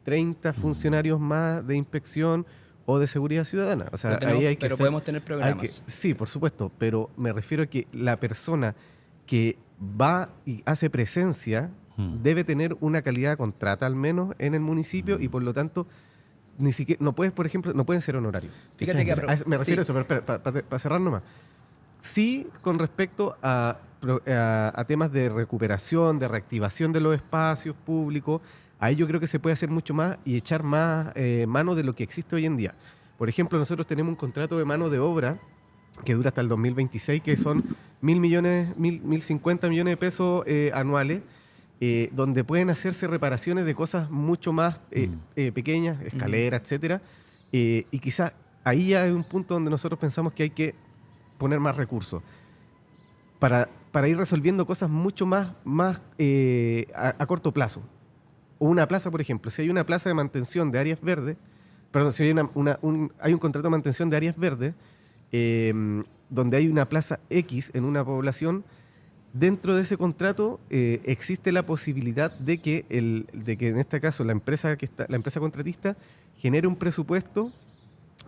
30 eh, mm. funcionarios más de inspección o de seguridad ciudadana. O sea, ahí hay que pero podemos tener programas. sí, por supuesto, pero me refiero a que la persona que va y hace presencia hmm. debe tener una calidad de contrata al menos en el municipio y hmm. por lo tanto ni siquiera no puedes por ejemplo no pueden ser honorarios fíjate que me refiero a eso pero para, cerrar nomás sí con respecto a, temas de recuperación, de reactivación de los espacios públicos, ahí yo creo que se puede hacer mucho más y echar más eh, mano de lo que existe hoy en día. Por ejemplo, nosotros tenemos un contrato de mano de obra que dura hasta el 2026, que son mil millones, mil, mil cincuenta millones de pesos eh, anuales, eh, donde pueden hacerse reparaciones de cosas mucho más eh, mm. pequeñas, escaleras, etc. etcétera, y quizás ahí ya es un punto donde nosotros pensamos que hay que poner más recursos para, para ir resolviendo cosas mucho más, más a, corto plazo. O una plaza, por ejemplo, si hay una plaza de mantención de áreas verdes, perdón, si una, hay un contrato de mantención de áreas verdes, Em, donde hay una plaza X en una población, dentro de ese contrato eh, existe la posibilidad de que, de que en este caso la empresa, que está, la empresa contratista genere un presupuesto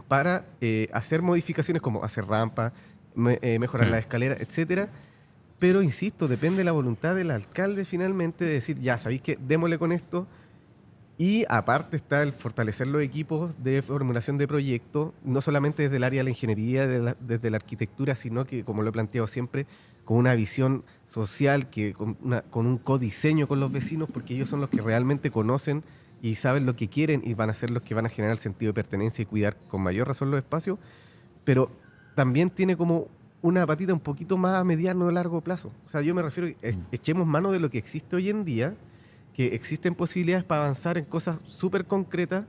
para eh, hacer modificaciones como hacer rampa, eh, mejorar la escalera, etcétera. Pero insisto, depende de la voluntad del alcalde finalmente de decir, ya sabéis que démosle con esto, y aparte está el fortalecer los equipos de formulación de proyectos, no solamente desde el área de la ingeniería, desde la arquitectura, sino que, como lo he planteado siempre, con una visión social, que con, un codiseño con los vecinos, porque ellos son los que realmente conocen y saben lo que quieren y van a ser los que van a generar el sentido de pertenencia y cuidar con mayor razón los espacios. Pero también tiene como una patita un poquito más a mediano o largo plazo. O sea, yo me refiero, mm. echemos mano de lo que existe hoy en día que existen posibilidades para avanzar en cosas súper concretas,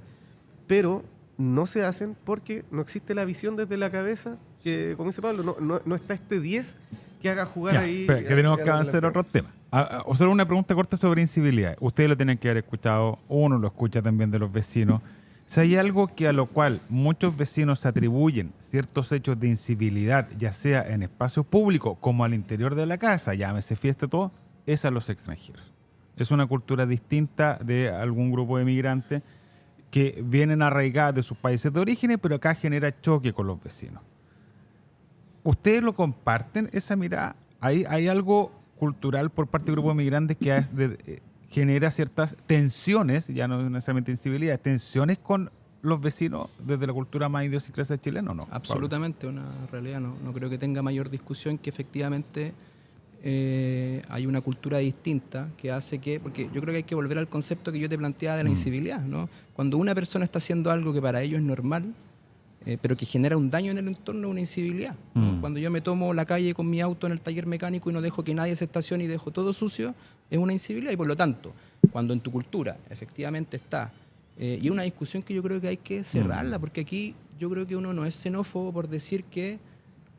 pero no se hacen porque no existe la visión desde la cabeza, que como dice Pablo, no, no, está este 10 que haga jugar ahí. que eh, tenemos que avanzar a otros temas. Ah, ah, sea, una pregunta corta sobre incivilidad. Ustedes lo tienen que haber escuchado, uno lo escucha también de los vecinos. Si hay algo que a lo cual muchos vecinos atribuyen ciertos hechos de incivilidad, ya sea en espacios públicos como al interior de la casa, llámese fiesta, todo, es a los extranjeros es una cultura distinta de algún grupo de migrantes que vienen arraigados de sus países de origen, pero acá genera choque con los vecinos. ¿Ustedes lo comparten, esa mirada? ¿Hay, algo cultural por parte del grupo de migrantes que eh, genera ciertas tensiones, ya no necesariamente incivilidad, tensiones con los vecinos desde la cultura más idiosincrasia chilena o no? Absolutamente, una realidad. No, no creo que tenga mayor discusión que efectivamente eh, hay una cultura distinta que hace que, porque yo creo que hay que volver al concepto que yo te planteaba de la mm. incivilidad, ¿no? Cuando una persona está haciendo algo que para ellos es normal, eh, pero que genera un daño en el entorno, es una incivilidad. Mm. Cuando yo me tomo la calle con mi auto en el taller mecánico y no dejo que nadie se estacione y dejo todo sucio, es una incivilidad. Y por lo tanto, cuando en tu cultura efectivamente está, eh, y es una discusión que yo creo que hay que mm. cerrarla, porque aquí yo creo que uno no es xenófobo por decir que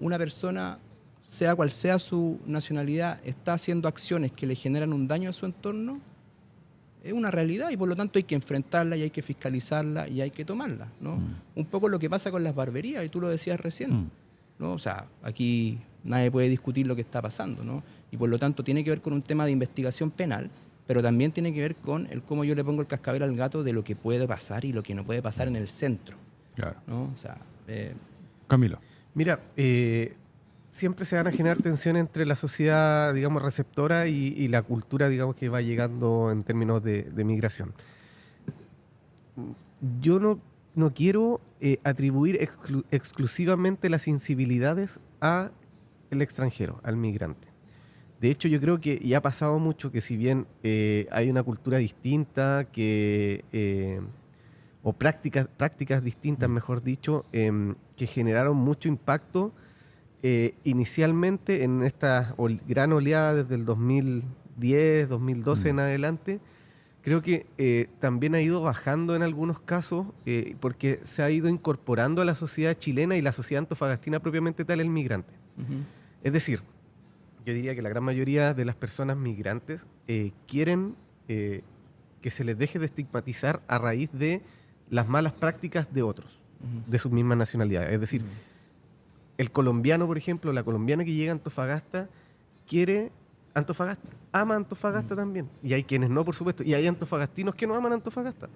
una persona sea cual sea su nacionalidad, está haciendo acciones que le generan un daño a su entorno, es una realidad y por lo tanto hay que enfrentarla y hay que fiscalizarla y hay que tomarla. ¿no? Mm. Un poco lo que pasa con las barberías, y tú lo decías recién. Mm. ¿no? O sea, aquí nadie puede discutir lo que está pasando. ¿no? Y por lo tanto tiene que ver con un tema de investigación penal, pero también tiene que ver con el cómo yo le pongo el cascabel al gato de lo que puede pasar y lo que no puede pasar en el centro. Eh, Camilo. Mira, eh, siempre se van a generar tensiones entre la sociedad, digamos, receptora y, la cultura, digamos, que va llegando en términos de, migración. Yo no, quiero eh, atribuir exclusivamente las sensibilidades a el extranjero, al migrante. De hecho, yo creo que ya ha pasado mucho que si bien eh, hay una cultura distinta que, eh, o prácticas, prácticas distintas, mm. mejor dicho, em, que generaron mucho impacto eh, inicialmente en esta gran oleada desde el 2010, 2012 en mm. adelante, creo que eh, también ha ido bajando en algunos casos eh, porque se ha ido incorporando a la sociedad chilena y la sociedad antofagastina propiamente tal el migrante. Es decir, yo diría que la gran mayoría de las personas migrantes quieren que se les deje de estigmatizar a raíz de las malas prácticas de otros, de su misma nacionalidad. Es decir, el colombiano, por ejemplo, la colombiana que llega a Antofagasta, quiere Antofagasta, ama Antofagasta mm. también. Y hay quienes no, por supuesto. Y hay antofagastinos que no aman Antofagasta.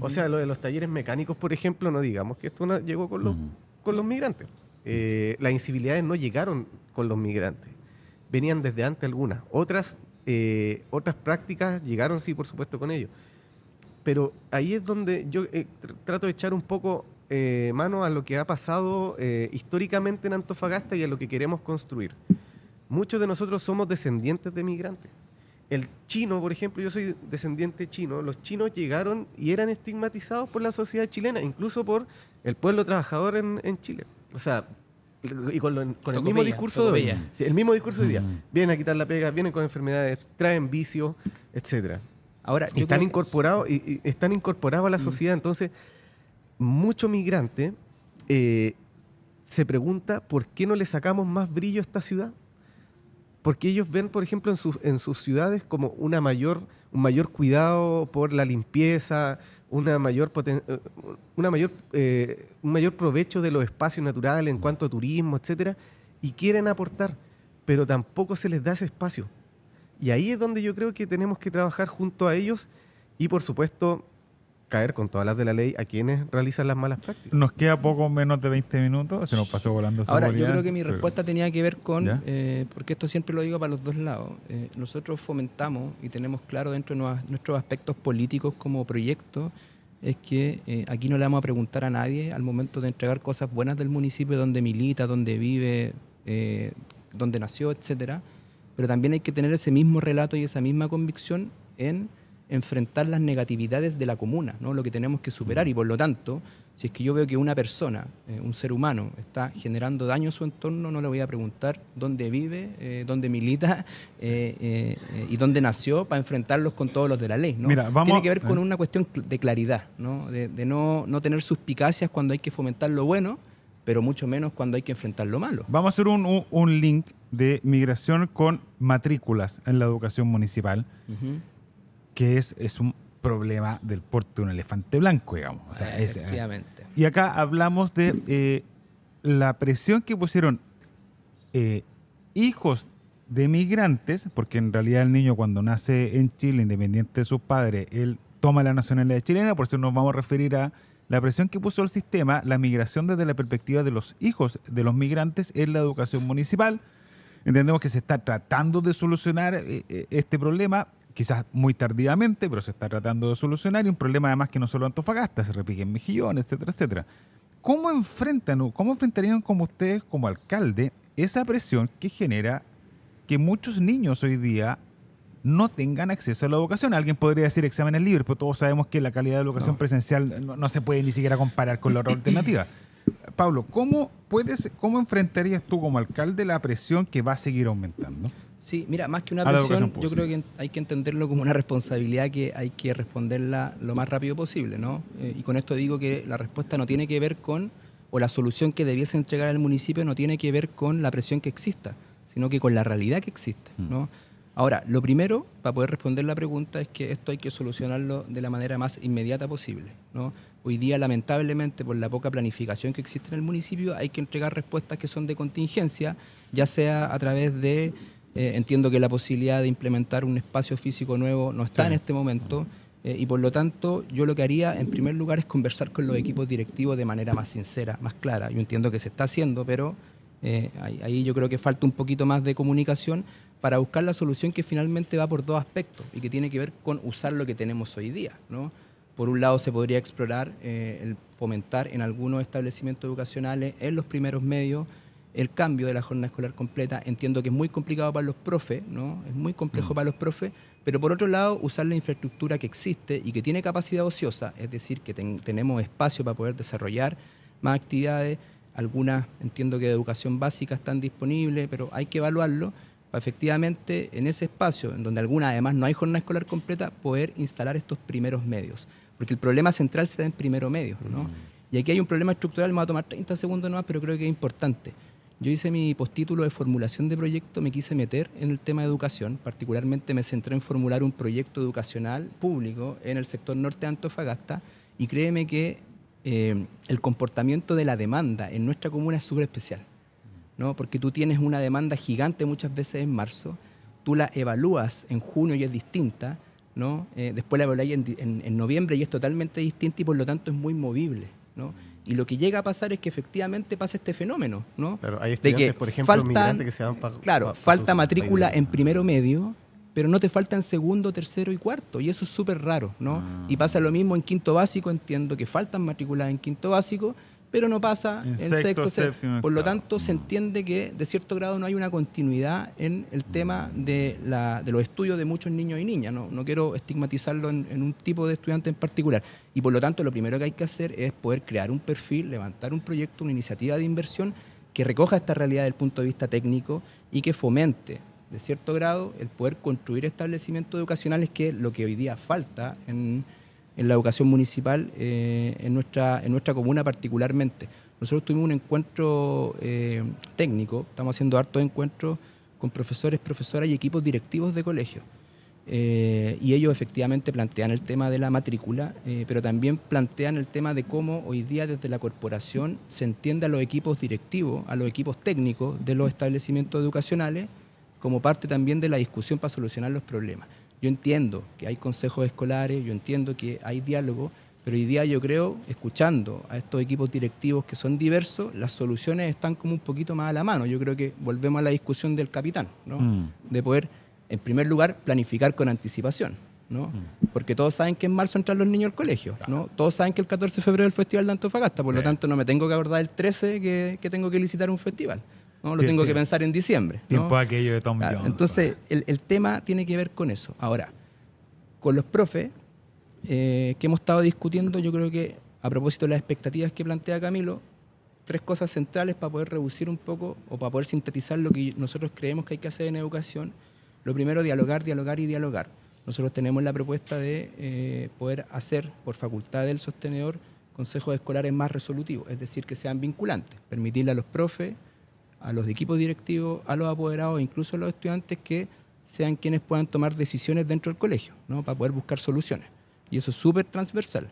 O sea, lo de los talleres mecánicos, por ejemplo, no digamos que esto llegó con los, con los migrantes. Eh, las incivilidades no llegaron con los migrantes. Venían desde antes algunas. Otras, eh, otras prácticas llegaron, sí, por supuesto, con ellos. Pero ahí es donde yo eh, trato de echar un poco eh, mano a lo que ha pasado eh, históricamente en Antofagasta y a lo que queremos construir. Muchos de nosotros somos descendientes de migrantes. El chino, por ejemplo, yo soy descendiente chino, los chinos llegaron y eran estigmatizados por la sociedad chilena, incluso por el pueblo trabajador en, Chile. O sea, y con, el mismo discurso de el mismo discurso de día. Mm. Vienen a quitar la pega, vienen con enfermedades, traen vicios, etcétera. Ahora, están incorporados, y, están incorporados a la mm. sociedad, entonces mucho migrante eh, se pregunta por qué no le sacamos más brillo a esta ciudad. Porque ellos ven, por ejemplo, en sus, en sus ciudades como una mayor, un mayor cuidado por la limpieza, una mayor, eh, una mayor, eh, un mayor provecho de los espacios naturales en cuanto a turismo, etc. y quieren aportar, pero tampoco se les da ese espacio. Y ahí es donde yo creo que tenemos que trabajar junto a ellos y, por supuesto, caer con todas las de la ley a quienes realizan las malas prácticas. Nos queda poco menos de 20 minutos, se nos pasó volando. Ahora, yo creo que mi respuesta tenía que ver con, eh, porque esto siempre lo digo para los dos lados, eh, nosotros fomentamos y tenemos claro dentro de nuestros, aspectos políticos como proyecto, es que eh, aquí no le vamos a preguntar a nadie al momento de entregar cosas buenas del municipio, donde milita, donde vive, donde nació, etcétera. Pero también hay que tener ese mismo relato y esa misma convicción en enfrentar las negatividades de la comuna, ¿no? lo que tenemos que superar. Y por lo tanto, si es que yo veo que una persona, eh, un ser humano, está generando daño a su entorno, no le voy a preguntar dónde vive, eh, dónde milita eh, y dónde nació para enfrentarlos con todos los de la ley. ¿no? Tiene que ver con una cuestión de claridad, ¿no? De, no, tener suspicacias cuando hay que fomentar lo bueno, pero mucho menos cuando hay que enfrentar lo malo. Vamos a hacer un, link de migración con matrículas en la educación municipal que es, es un problema del porte de un elefante blanco, digamos. O eh, y acá hablamos de eh, la presión que pusieron eh, hijos de migrantes, porque en realidad el niño cuando nace en Chile, independiente de sus padres, él toma la nacionalidad chilena, por eso nos vamos a referir a la presión que puso el sistema, la migración desde la perspectiva de los hijos de los migrantes en la educación municipal. Entendemos que se está tratando de solucionar este problema, quizás muy tardíamente, pero se está tratando de solucionar y un problema además que no solo Antofagasta, se repite en etcétera, etcétera. ¿Cómo enfrentan cómo enfrentarían como ustedes como alcalde esa presión que genera que muchos niños hoy día no tengan acceso a la educación. Alguien podría decir exámenes libres, pero todos sabemos que la calidad de la educación presencial no, se puede ni siquiera comparar con la otra alternativa. Pablo, ¿cómo, puedes, ¿cómo enfrentarías tú como alcalde la presión que va a seguir aumentando? Sí, mira, más que una presión, yo creo que hay que entenderlo como una responsabilidad que hay que responderla lo más rápido posible, ¿no? Eh, y con esto digo que la respuesta no tiene que ver con, o la solución que debiese entregar al municipio no tiene que ver con la presión que exista, sino que con la realidad que existe, mm. ¿no? Ahora, lo primero, para poder responder la pregunta, es que esto hay que solucionarlo de la manera más inmediata posible, ¿no? Hoy día, lamentablemente, por la poca planificación que existe en el municipio, hay que entregar respuestas que son de contingencia, ya sea a través de eh, entiendo que la posibilidad de implementar un espacio físico nuevo no está en este momento. Eh, y por lo tanto, yo lo que haría en primer lugar es conversar con los equipos directivos de manera más sincera, más clara. Yo entiendo que se está haciendo, pero eh, ahí, yo creo que falta un poquito más de comunicación para buscar la solución que finalmente va por dos aspectos y que tiene que ver con usar lo que tenemos hoy día. ¿no? Por un lado, se podría explorar el fomentar en algunos establecimientos educacionales, en los primeros medios, el cambio de la jornada escolar completa. Entiendo que es muy complicado para los profes, ¿no? Es muy complejo mm. para los profes, pero por otro lado, usar la infraestructura que existe y que tiene capacidad ociosa, es decir, que tenemos espacio para poder desarrollar más actividades. Algunas entiendo que de educación básica están disponibles, pero hay que evaluarlo para efectivamente en ese espacio, en donde alguna además no hay jornada escolar completa, poder instalar estos primeros medios. Porque el problema central se da en primero medio, ¿no? Mm. Y aquí hay un problema estructural, me va a tomar 30 segundos más, pero creo que es importante yo hice mi postítulo de formulación de proyecto, me quise meter en el tema de educación, particularmente me centré en formular un proyecto educacional público en el sector norte de Antofagasta y créeme que eh, el comportamiento de la demanda en nuestra comuna es súper especial, ¿no? porque tú tienes una demanda gigante muchas veces en marzo, tú la evalúas en junio y es distinta, ¿no? Eh, después la evalúas en, en, noviembre y es totalmente distinta y por lo tanto es muy movible. ¿no? Y lo que llega a pasar es que efectivamente pasa este fenómeno, ¿no? Claro, hay estudiantes, que por ejemplo, faltan, que se van para, Claro, falta matrícula en primero medio, pero no te faltan segundo, tercero y cuarto. Y eso es súper raro, ¿no? Ah. Y pasa lo mismo en quinto básico, entiendo que faltan matrículas en quinto básico, pero no pasa en, sexto, Por lo tanto, se mm. entiende que de cierto grado no hay una continuidad en el mm. tema de, la, de los estudios de muchos niños y niñas. No, no quiero estigmatizarlo en, en, un tipo de estudiante en particular. Y por lo tanto, lo primero que hay que hacer es poder crear un perfil, levantar un proyecto, una iniciativa de inversión que recoja esta realidad desde el punto de vista técnico y que fomente de cierto grado el poder construir establecimientos educacionales que es lo que hoy día falta en en la educación municipal eh, en, nuestra, en nuestra comuna particularmente. Nosotros tuvimos un encuentro eh, técnico, estamos haciendo hartos encuentros con profesores, profesoras y equipos directivos de colegios. Eh, y ellos efectivamente plantean el tema de la matrícula, pero también plantean el tema de cómo hoy día desde la corporación se entiende a los equipos directivos, a los equipos técnicos de los establecimientos educacionales, como parte también de la discusión para solucionar los problemas. Yo entiendo que hay consejos escolares, yo entiendo que hay diálogo, pero hoy día yo creo, escuchando a estos equipos directivos que son diversos, las soluciones están como un poquito más a la mano. Yo creo que volvemos a la discusión del capitán, ¿no? Mm. De poder, en primer lugar, planificar con anticipación. ¿no? Mm. Porque todos saben que en marzo entran los niños al colegio, ¿no? Todos saben que el 14 de febrero es el Festival de Antofagasta, por lo tanto no me tengo que acordar el 13 que tengo que licitar un festival. ¿no? Lo tengo que pensar en diciembre. Tiempo aquello de Tom Entonces, el, tema tiene que ver con eso. Ahora, con los profes eh, que hemos estado discutiendo, yo creo que a propósito de las expectativas que plantea Camilo, tres cosas centrales para poder reducir un poco o para poder sintetizar lo que nosotros creemos que hay que hacer en educación. Lo primero, dialogar, dialogar y dialogar. Nosotros tenemos la propuesta de eh, poder hacer por facultad del sostenedor consejos escolares más resolutivos, es decir, que sean vinculantes, permitirle a los profes a los equipos directivos, a los apoderados, incluso a los estudiantes que sean quienes puedan tomar decisiones dentro del colegio, para poder buscar soluciones. Y eso es súper transversal.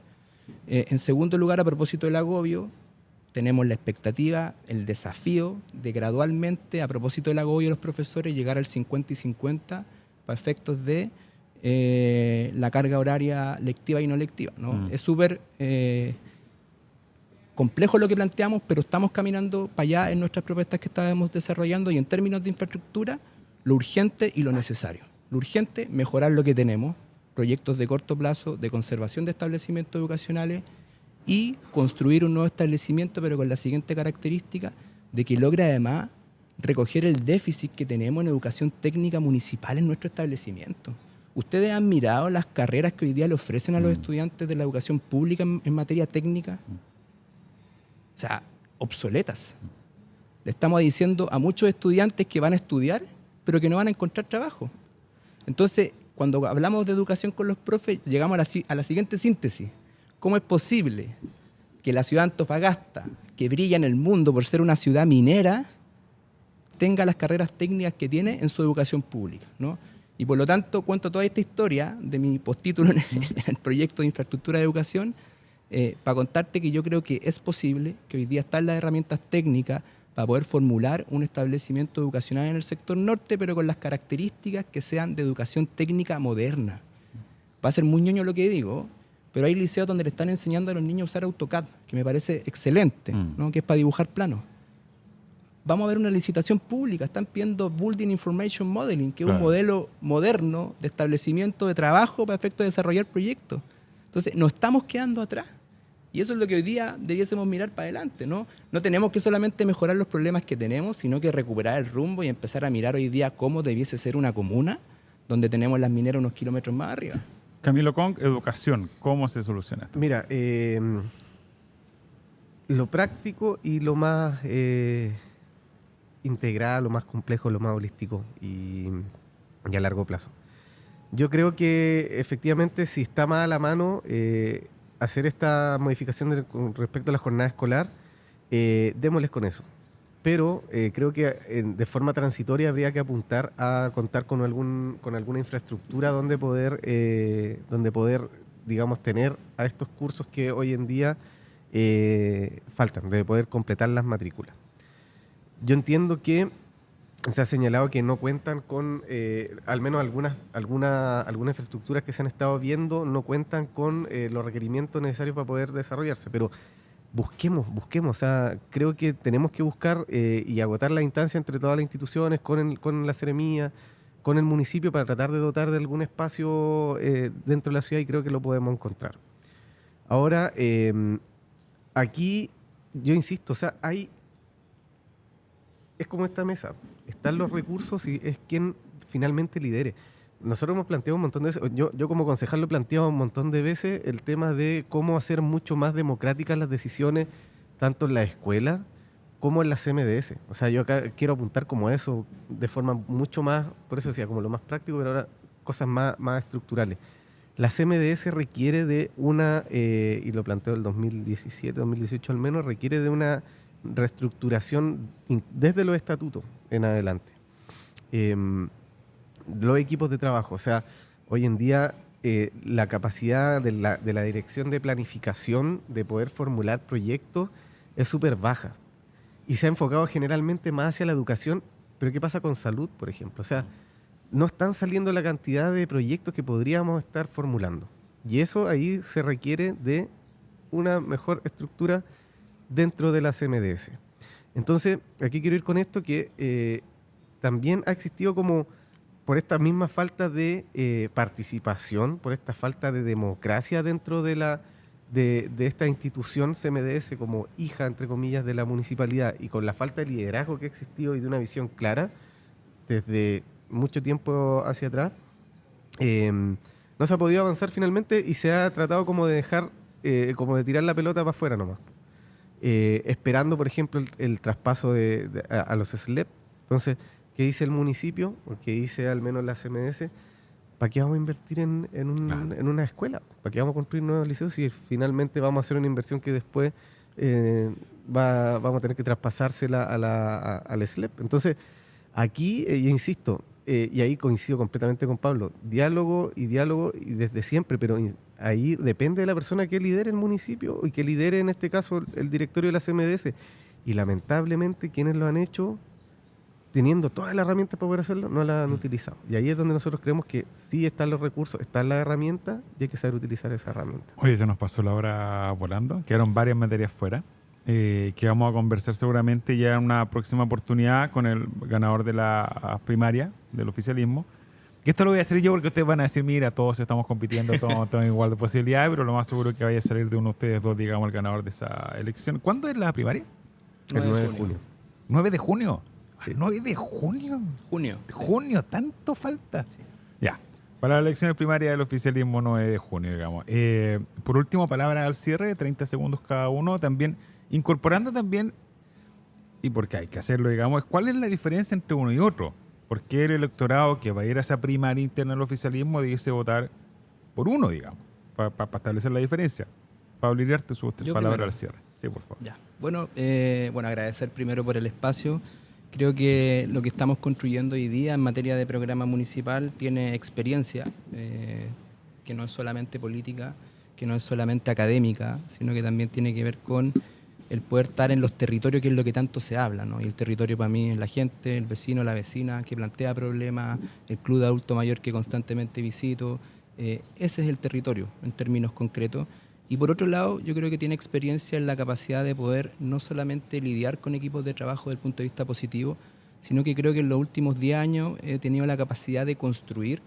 Eh, en segundo lugar, a propósito del agobio, tenemos la expectativa, el desafío de gradualmente, a propósito del agobio de los profesores, llegar al 50 y 50 para efectos de eh, la carga horaria lectiva y no lectiva. ¿no? Mm. Es súper eh, complejo lo que planteamos, pero estamos caminando para allá en nuestras propuestas que estábamos desarrollando y en términos de infraestructura, lo urgente y lo necesario. Lo urgente, mejorar lo que tenemos, proyectos de corto plazo de conservación de establecimientos educacionales y construir un nuevo establecimiento, pero con la siguiente característica, de que logre además recoger el déficit que tenemos en educación técnica municipal en nuestro establecimiento. ¿Ustedes han mirado las carreras que hoy día le ofrecen a los mm. estudiantes de la educación pública en, en materia técnica? Mm sea, obsoletas. Le estamos diciendo a muchos estudiantes que van a estudiar, pero que no van a encontrar trabajo. Entonces, cuando hablamos de educación con los profes, llegamos a la, siguiente síntesis. ¿Cómo es posible que la ciudad Antofagasta, que brilla en el mundo por ser una ciudad minera, tenga las carreras técnicas que tiene en su educación pública? ¿no? Y por lo tanto, cuento toda esta historia de mi postítulo en el proyecto de infraestructura de educación, eh, para contarte que yo creo que es posible, que hoy día están las herramientas técnicas para poder formular un establecimiento educacional en el sector norte, pero con las características que sean de educación técnica moderna. Va a ser muy ñoño lo que digo, pero hay liceos donde le están enseñando a los niños a usar AutoCAD, que me parece excelente, mm. que es para dibujar planos. Vamos a ver una licitación pública, están pidiendo Building Information Modeling, que es un modelo moderno de establecimiento de trabajo para efecto de desarrollar proyectos. Entonces, nos estamos quedando atrás. Y eso es lo que hoy día debiésemos mirar para adelante, ¿no? No tenemos que solamente mejorar los problemas que tenemos, sino que recuperar el rumbo y empezar a mirar hoy día cómo debiese ser una comuna donde tenemos las mineras unos kilómetros más arriba. Camilo Kong, educación, ¿cómo se soluciona esto? Mira, eh, lo práctico y lo más eh, integral, lo más complejo, lo más holístico y, a largo plazo. Yo creo que efectivamente si está más a la mano... Eh, hacer esta modificación con respecto a la jornada escolar, eh, démosles con eso. Pero eh, creo que de forma transitoria habría que apuntar a contar con, algún, con alguna infraestructura donde poder, eh, donde poder, digamos, tener a estos cursos que hoy en día faltan, de poder completar las matrículas. Yo entiendo que se ha señalado que no cuentan con, eh, al menos algunas, infraestructuras que se han estado viendo, no cuentan con eh, los requerimientos necesarios para poder desarrollarse. Pero busquemos, busquemos. O sea, creo que tenemos que buscar eh, y agotar la instancia entre todas las instituciones, con, con la seremía, con el municipio, para tratar de dotar de algún espacio dentro de la ciudad y creo que lo podemos encontrar. Ahora, em, aquí yo insisto, o sea, hay... Es como esta mesa están los recursos y es quien finalmente lidere. Nosotros hemos planteado un montón de yo, como concejal lo he planteado un montón de veces, el tema de cómo hacer mucho más democráticas las decisiones, tanto en la escuela como en las CMDS. O sea, yo acá quiero apuntar como eso, de forma mucho más, por eso decía, como lo más práctico, pero ahora cosas más, estructurales. La CMDS requiere de una, eh, y lo planteo el 2017, 2018 al menos, requiere de una reestructuración desde los estatutos en adelante. Em, los equipos de trabajo, o sea, hoy en día eh, la capacidad de la, de la, dirección de planificación de poder formular proyectos es súper baja. Y se ha enfocado generalmente más hacia la educación, pero ¿qué pasa con salud, por ejemplo? O sea, no están saliendo la cantidad de proyectos que podríamos estar formulando. Y eso ahí se requiere de una mejor estructura dentro de la CMDS Entonces, aquí quiero ir con esto que eh, también ha existido como por esta misma falta de eh, participación, por esta falta de democracia dentro de la de, esta institución CMDS como hija, entre comillas, de la municipalidad y con la falta de liderazgo que ha existido y de una visión clara desde mucho tiempo hacia atrás, em, no se ha podido avanzar finalmente y se ha tratado como de dejar, eh, como de tirar la pelota para afuera nomás. Eh, esperando, por ejemplo, el, traspaso de, a, los SLEP. Entonces, ¿qué dice el municipio? qué dice al menos la CMS? ¿Para qué vamos a invertir en, en, una escuela? ¿Para qué vamos a construir nuevos liceos si finalmente vamos a hacer una inversión que después eh, va, vamos a tener que traspasársela a la, al SLEP? Entonces, aquí, eh, insisto, eh, y ahí coincido completamente con Pablo, diálogo y diálogo y desde siempre, pero ahí depende de la persona que lidere el municipio y que lidere en este caso el directorio de la CMDS. Y lamentablemente quienes lo han hecho, teniendo todas las herramientas para poder hacerlo, no las han mm. utilizado. Y ahí es donde nosotros creemos que sí están los recursos, está la herramienta y hay que saber utilizar esa herramienta. Oye, se nos pasó la hora volando, quedaron varias materias fuera. Eh, que vamos a conversar seguramente ya en una próxima oportunidad con el ganador de la primaria del oficialismo. Que esto lo voy a hacer yo porque ustedes van a decir, mira, todos estamos compitiendo, todos tenemos igual de posibilidades, pero lo más seguro es que vaya a salir de uno de ustedes dos, digamos, el ganador de esa elección. ¿Cuándo es la primaria? El 9 de junio. ¿9 de junio? ¿9 de junio? Junio. Junio, tanto falta. Ya. Para las elecciones primaria del oficialismo 9 de junio, digamos. Eh, por último, palabra al cierre, 30 segundos cada uno. También Incorporando también, y porque hay que hacerlo, digamos, cuál es la diferencia entre uno y otro. ¿Por qué el electorado que va a ir a esa primaria interna del oficialismo dice votar por uno, digamos, para establecer la diferencia? Pablo Iriarte, su palabra al cierre. Sí, por favor. Bueno, eh, bueno, agradecer primero por el espacio. Creo que lo que estamos construyendo hoy día en materia de programa municipal tiene experiencia, eh, que no es solamente política, que no es solamente académica, sino que también tiene que ver con el poder estar en los territorios, que es lo que tanto se habla, ¿no? Y el territorio para mí es la gente, el vecino, la vecina que plantea problemas, el club de adulto mayor que constantemente visito. Eh, ese es el territorio en términos concretos. Y por otro lado, yo creo que tiene experiencia en la capacidad de poder no solamente lidiar con equipos de trabajo desde el punto de vista positivo, sino que creo que en los últimos 10 años he tenido la capacidad de construir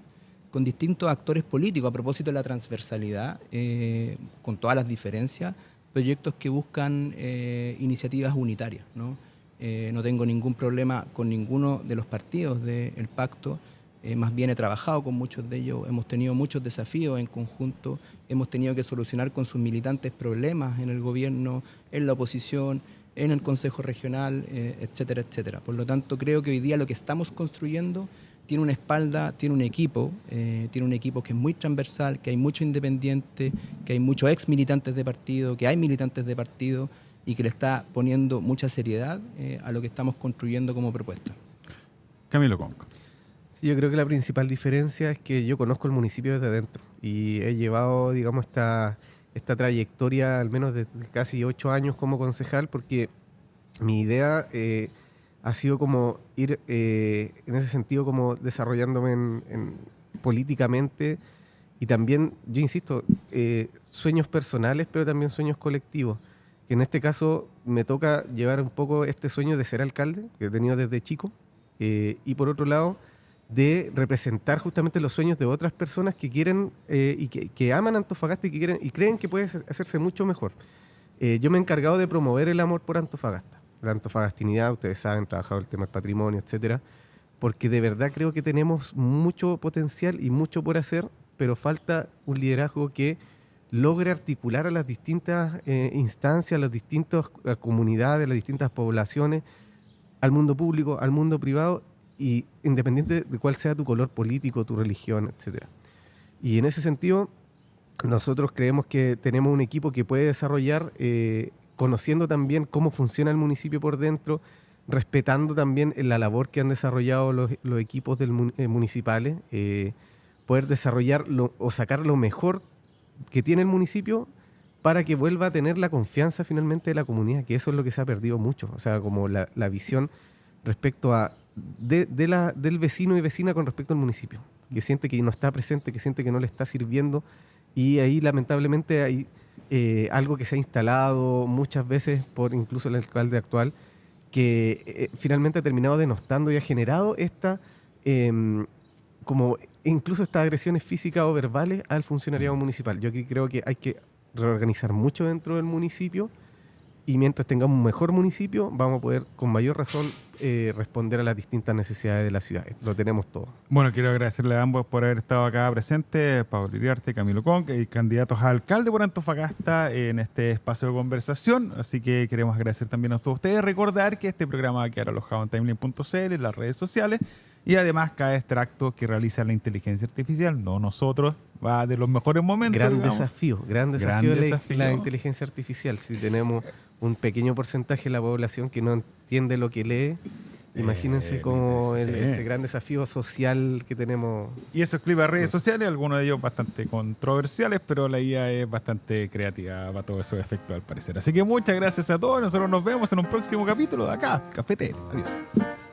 con distintos actores políticos a propósito de la transversalidad, eh, con todas las diferencias, proyectos que buscan eh, iniciativas unitarias. ¿no? Eh, no tengo ningún problema con ninguno de los partidos del pacto. Eh, más bien he trabajado con muchos de ellos, hemos tenido muchos desafíos en conjunto, hemos tenido que solucionar con sus militantes problemas en el gobierno, en la oposición, en el Consejo Regional, etcétera, etcétera. Por lo tanto, creo que hoy día lo que estamos construyendo tiene una espalda, tiene un equipo, eh, tiene un equipo que es muy transversal, que hay mucho independiente, que hay muchos ex militantes de partido, que hay militantes de partido y que le está poniendo mucha seriedad eh, a lo que estamos construyendo como propuesta. Camilo Conco. Sí, yo creo que la principal diferencia es que yo conozco el municipio desde adentro y he llevado, digamos, esta, esta trayectoria al menos de casi ocho años como concejal porque mi idea... Eh, ha sido como ir, eh, en ese sentido, como desarrollándome políticamente y también, yo insisto, eh, sueños personales, pero también sueños colectivos. Que en este caso me toca llevar un poco este sueño de ser alcalde, que he tenido desde chico, eh, y por otro lado, de representar justamente los sueños de otras personas que quieren y que, que, aman Antofagasta y que quieren, y creen que puede hacerse mucho mejor. yo me he encargado de promover el amor por Antofagasta tanto antofagastinidad, ustedes saben, trabajado el tema del patrimonio, etcétera, porque de verdad creo que tenemos mucho potencial y mucho por hacer, pero falta un liderazgo que logre articular a las distintas eh, instancias, a las distintas eh, comunidades, a las distintas poblaciones, al mundo público, al mundo privado, y independiente de cuál sea tu color político, tu religión, etcétera. Y en ese sentido, nosotros creemos que tenemos un equipo que puede desarrollar eh, conociendo también cómo funciona el municipio por dentro, respetando también la labor que han desarrollado los, equipos del, eh, municipales, eh, poder desarrollar o sacar lo mejor que tiene el municipio para que vuelva a tener la confianza finalmente de la comunidad, que eso es lo que se ha perdido mucho, o sea, como la, visión respecto a la, del vecino y vecina con respecto al municipio, que siente que no está presente, que siente que no le está sirviendo, y ahí lamentablemente hay eh, algo que se ha instalado muchas veces por incluso el alcalde actual, que eh, finalmente ha terminado denostando y ha generado esta, em, como incluso estas agresiones físicas o verbales al funcionariado mm. municipal. Yo aquí creo que hay que reorganizar mucho dentro del municipio y mientras tengamos un mejor municipio, vamos a poder con mayor razón eh, responder a las distintas necesidades de las ciudades. Lo tenemos todo. Bueno, quiero agradecerle a ambos por haber estado acá presente, Pablo Iriarte, Camilo Conque y candidatos a alcalde por Antofagasta en este espacio de conversación. Así que queremos agradecer también a todos ustedes. Recordar que este programa va a quedar alojado en timeline.cl, en las redes sociales. Y además cada extracto que realiza la inteligencia artificial, no nosotros, va de los mejores momentos. Gran desafío, gran desafío, la inteligencia artificial. Si tenemos un pequeño porcentaje de la población que no entiende lo que lee. Imagínense eh, como el, este gran desafío social que tenemos. Y eso clips redes sociales, algunos de ellos bastante controversiales, pero la idea es bastante creativa para todos esos efectos al parecer. Así que muchas gracias a todos. Nosotros nos vemos en un próximo capítulo de acá, Cafete. Adiós.